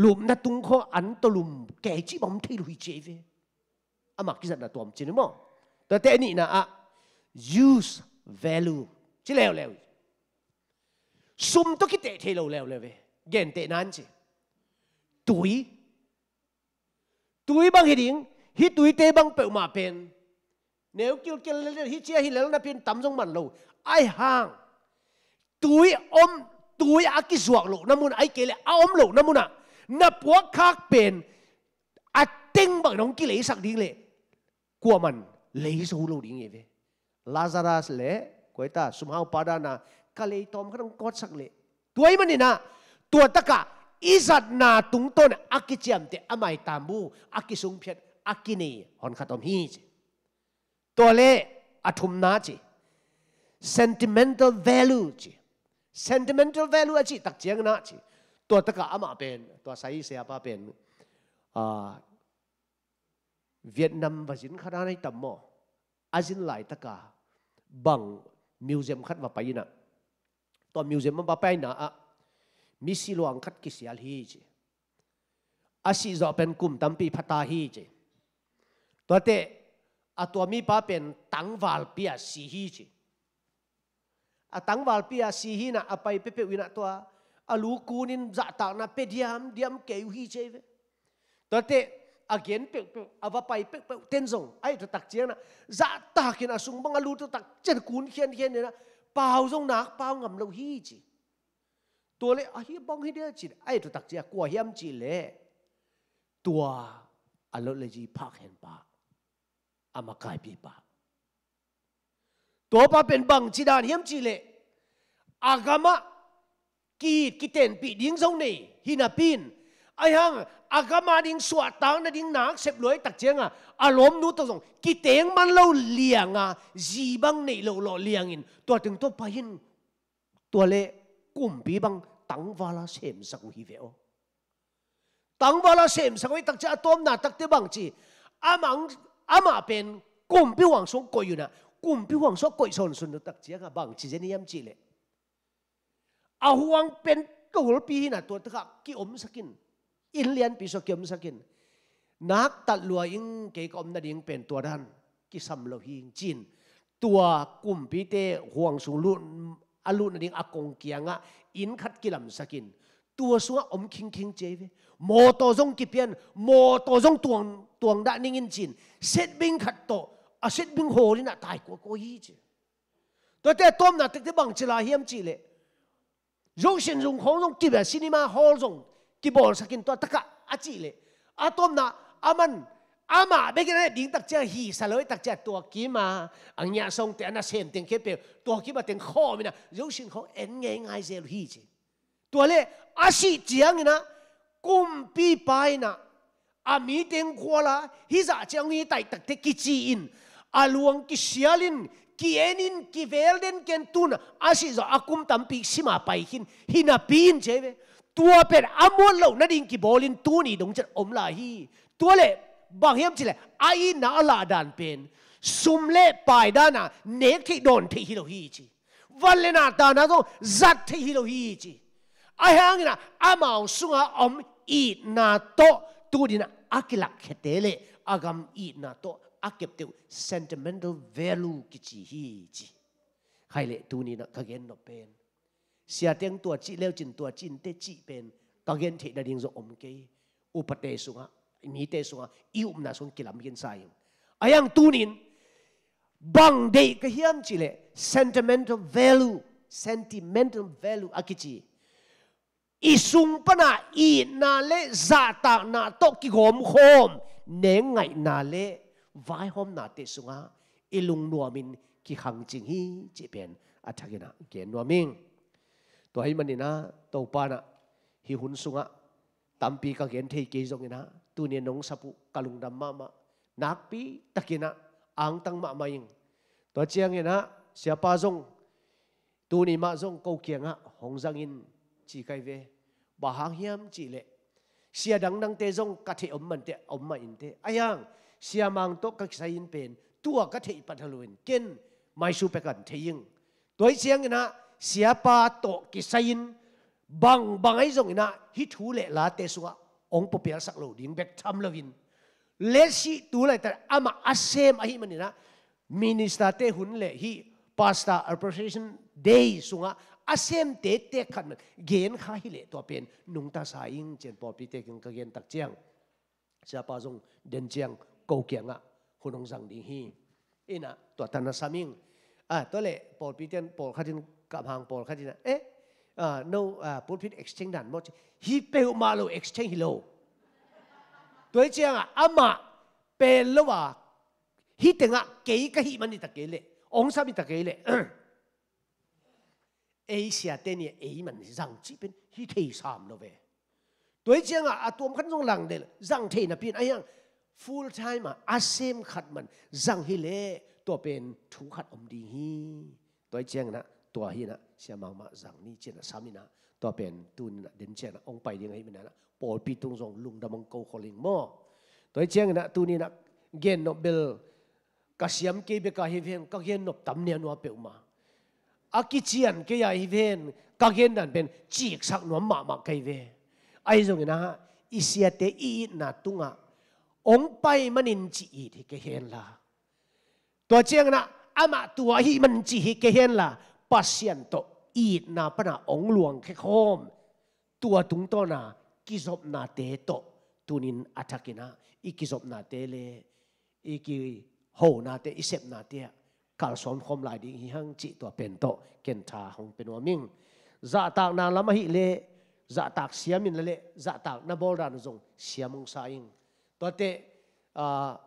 lum na tung kho an to lum ke chi bom thi lui che ve ama ki zat na tom chin mo to te ni na a use value chi leo leo sum to ki te the lo le le ve gen te nan chi tui tui bang hiding hi tui te bang pe ma pen nếu kêu kêu lên lên hít chia hít lên na pen tắm jong man lâu, ai hang tui om tui a ki zuak lo namun ai kele a om lo namuna à? na puak khak pen a ting bang nong ki le sak ding le kwa man lấy số lâu điện nghe về Lazarus lẽ quay ta sum somehow pada na กะเลยตอมก็ต้องกอดสักเลยตัวมันนี่นะตัวตะกะอิจัดนาตุงต้นอักิเจียมเตอไม่ตามบูอักิสุงเพียนอักินีหอนขัดอมฮีจตัวเล่อธุมนาจี sentimental value จี sentimental value จีตักเจียงนาจีตัวตะกะอามาเป็นตัวไซเสียปาเป็นอ่าเวียดนามวาจินขนาดไหนตั้มมออาจินไหลตะกะบังมิวเซียมคัดว่าไปนะัวมิวเซียมมาไปนะมิสิลวงคัดกิสยาลฮีจีอาศิจอเป็นกลุ่มตั้มปีพัตตาฮีจตัวเตอะตัวมีป้าเป็นตังวาลปิอาศิฮีจีตังวาลปิอาศิฮีน่ะอะไปเปเปวินาตัวอะลูกูนินจัตานะเปดียมเดียมเกยุฮีจเวตัวเตอาเกนเปเปอะว่าไปเปเปเต้นซงไอ้ตัวตักเจียนะจัตากินอะซุงบังอะลูตัวตักเจนกูนเขียนเขียนเนี่ยนะเปล่าทรงนักเปล่างำเราฮีจีตัวเลยอ่ะฮีบ้องให้เดียจิตไอ้ตัวตักเจียกลัวเฮียมจีเล่ตัวอันล์เลยจีพักเห็นปากอามากายปีปาตัวปาเป็นบังจีดานเฮียมจีเล่อากามะกีดกิเตนปีดิ้งทรงนี่ฮินาปิน ai hăng, hang à, agama ding suat tang na xếp nak tắc loi tak chenga alom nu to zong ki teng man lo à, à gì à? băng nei lo lo liang in từng to ting to pahin to le kum bi bang tang wala sem sak hi ve o tang wala sem sak oi tak cha tom na tak te bang chi amang ama pen kum bi wang song ko yuna kum bi wang so sơn son tắc tak chenga băng chi jen yam chi lệ, à hoàng bên ko hol pi na to ta ki om sakin อินเลียนปีสกิมสกินนักตัดลัวอิงเกกอมนาดิงเป็นตัวดันกิสัมโลหิงจินตัวกลุ่มพีเตห่วงสูงลุนอลุนาดิงอากงเกียงะอินขัดกิลัมสกินตัวสัวอมคิงคิงเจวโมโตจงกิเปียนโมโตจงตวงตวงดานิงินจินเซตบิงขัดโตอาเซตบิงโหลินะตายกัวโกฮีจีตัวเตต้มนาตึกที่บังจิลาเฮียมจีเลยย ù n g xin dùng khống dùng tiếp là c i n e m ki bol sakin to taka achi le atom na aman ama begina ding tak cha hi saloi tak cha to ki ma angya song te ana sem teng ke pe to ki ba teng kho mina zo sin kho en nge ngai zel hi chi to le ashi chiang na kum pi pai na a mi teng khola hi za chang hi tai tak te ki chi in aluang ki sialin ki enin ki velden ken tun ashi zo akum tam pi sima pai hin hina pin cheve ตัวเป็นอามวนเหล่านั้นอิงกิบอลินตัวนี่ดงจะอมลาฮี ตัวเล่บางเฮียมจิเล่ไอ้นาลาดานเป็นสุมเล่ปายด้านะเนกที่โดนที่ฮิโรฮีจีวันเลนาตานะต้องจัดที่ฮิโรฮีจีไอ้ฮังนะอามาสุงอาอมอีนาโตตัวนี้นะอักลักเฮเตเล่อากามอีนาโตอักเก็บเตว sentimental value กิจีฮีจีใครเล่ตัวนี้นะขเกนนเป็น sia tiếng tua chi leo chin tua chin te chi pen ka gen the da ding zo om ke u pa te sunga mi te sunga i um na sung kilam gen sai ayang tunin bang de ka hiam chile sentimental value sentimental value akichi à, isung na i na le za ta na to ki gom khom ne ngai na le vai hom na te sunga ilung nuamin ki khang ching hi chi pen athagina ke nuaming ตัวให้มันนี่นะตัวปานะฮิหุนสุงะตัมปีก็เห็นเทเกยจงนะตัวเนี่ยนงสับุกลุงดำมามานักปีตะกินะอังตั้งมามายิงตัวเจียงนะเสียปาจงตัวนี้มาจงกูเกียงะหงจังอินจีไกเวบาหางเฮียมจีเละเสียดังดังเตจงกะเทอมมันเตอมมาอินเตอายังเสียมังโตกะใส่อินเป็นตัวกะเทปัทลุนเกนไม่สูเปกันเทยิงตัวเจียงนะ siapa to kisain bang bangai zong ina hi thu le la te suwa ong po pial sak lo ding bek tham lovin le si tu lai tar ama asem ahi manina minister te hun le hi pasta appreciation day sunga asem te te khan gen kha hi le to pen nung ta sa ing chen po pi te king ka gen tak chiang siapa zong den chiang ko kianga hunong zang ding hi ina to ta na saming à ah, tôi lệ bỏ bị tiền bỏ khai tiền กับ hàng ปอลขัดนะเอ๊ะ no profit exchange นั่นมั้งฮีเปอมาโล exchange ฮิโลตัวเจ้าอ่ะอามาเปลว่าฮีเต็งอ่ะเก๋ก็ฮีมันนี่ตะเก๋เลยองซามิตะเก๋เลยเอเชียเตเนี่ยเอมันรังจีเป็นฮีเทสามโลเวตัวเจ้าอ่ะอาตัวมันขันจงหลังเดลรังเทนะเป็นไอ้ยัง full time อ่ะอาเซมขัดมันรังฮิเลตัวเป็นถูกขัดอมดีฮีตัวเจ้านะ tua hi na sia ma ma zang ni chen samina to pen tun na den chen ong pai ding hi mina na por pi tung zong lung da mong ko kholing mo toi cheng na tu ni na gen no bel ka siam ke be ka hi ven ka gen no tam ne no pe ma a ki chian ke ya hi ven ka gen dan pen chi sak no ma ma kai ve ai zong na i sia te i na tunga ong pai manin chi i ke hen la to cheng na ama tua hi man chi hi ke hen la patient to i na pana ong luang khe khom tua tung to na kizop na te to tunin atakina i kizop na te le i na te i na te kal son khom lai ding hi hang chi pen to ken tha hong ming za na lama hi le za tak le za na bol zong siamong sa in to ah,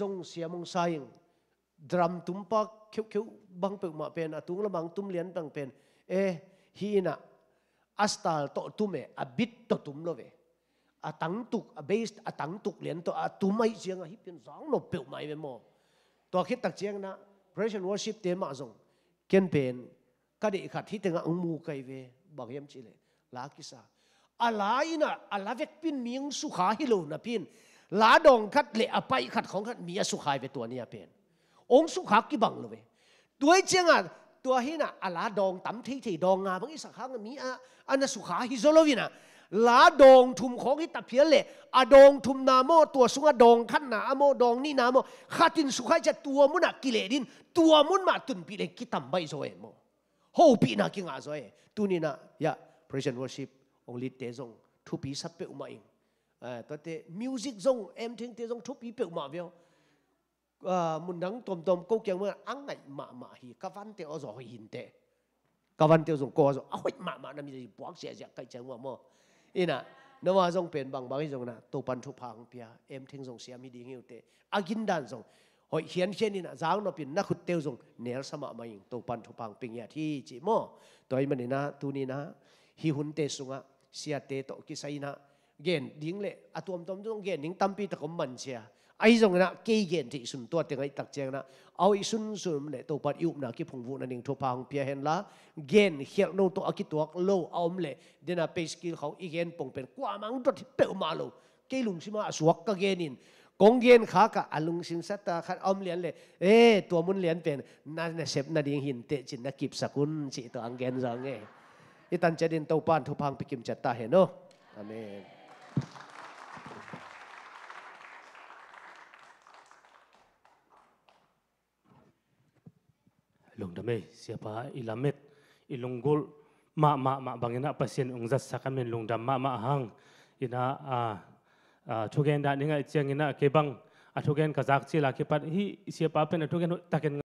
zong siamong sa in tumpak คิ้วคิวบังเปิกมาเป็นอตุงละบังตุ้มเลียนตังเป็นเอฮีน่ะอัสตาลโตตุ้มเออบิดโตตุ้มโลเวอตังตุกอเบสอตังตุกเลียนโตอตุ้มไม่เจียงอะฮิเป็นสองโนเปิกไม่เโมอตัวคิดตักเจียงนะ Christian worship เตมาจงเกนเป็นก็ได้ขัดที่แต่งอังมูไกเวบางยมจีเลลาคิสาอะไรนะอะไรเวกปินมีงสุขาฮิโลนะพินลาดองคัดเลอไปขัดของขัดมีอสุขายไปตัวเนี้ยเป็นองสุขากิบังเลยตัวเจ้งอ่ะตัวเิน่ะอลาดองตั้มที่ที่ดองงาบางอีสักครั้งมีอ่ะอันนั้นสุขาฮิโซโลวินะลาดองทุมของฮิตาเพียเละอดองทุมนาโมตัวสุงอะดองขันนาอโมดองนี่นาโมขาดินสุขาจะตัวมุนักกิเลดิน ตัวมุนมาตุนปีเลกิตัมใบโซเอโมโฮปีนักกิงอาโซเอตุนี่นะยะ praise and worship องลิเตซงทุปีสับเปอุมาอิงเออตัวเตมิวสิกซงเอ็มทิงเตซงทุปีเปอุมาเวียว Ờ, mình đang nang tom câu ko mà ăn ang ngai ma thì các văn van te o zo hin te ka van te zo ko zo a hoi ma ma gì mi ji buak cái ja mà chang wa mo nếu mà wa zong bằng bằng cái zong na to pan thu phang pia em thing zong siam hi ding hiu te agin dan zong hoi hian hian ina zang no pin na khut teu zong ner sama ma ing to pan thu phang ping ya thi chi mo toy này na tu ni na hi hun te sunga sia te to ki sai na gen ding le atom à, tom zong gen ning tam pi ta kom man sia ไอ้ตรงนั้นเกี่ยงที่สุนตัวเต็งไอ้ตักเจงนะเอาอีสุนสุนเนี่ยตัวปัดยุบนะคิดพงวุนันเองทุพพังเพียเห็นละเกงเขียนโน้ตตัวอักิตัวโลเอามเลยเดน่าไปสกิลเขาอีเกนปงเป็นกว่ามังตัวที่เปิดมาโลเกี่ยลุงสิมาสวกกเกนินกงเกงขากะอลุงสินสัตตาขัดอมเลียเลยเอ้ตัวมุนเหรียญเป็นนั่นเนเซฟนาดิ่งหินเตจินนักกิบสกุลจิตัวอังเกนจังเงี้ยอีตันเจดินตัวปานทุพังไปกิมจัตตาเห็นโนอเมน lungdame siapa ilamet ilunggol ma ma ma bangina pasien ungzat sakamin lungdam ma ma hang ina a thugen da ninga chengina kebang athugen kazak chila kipat hi siapa pen athugen taken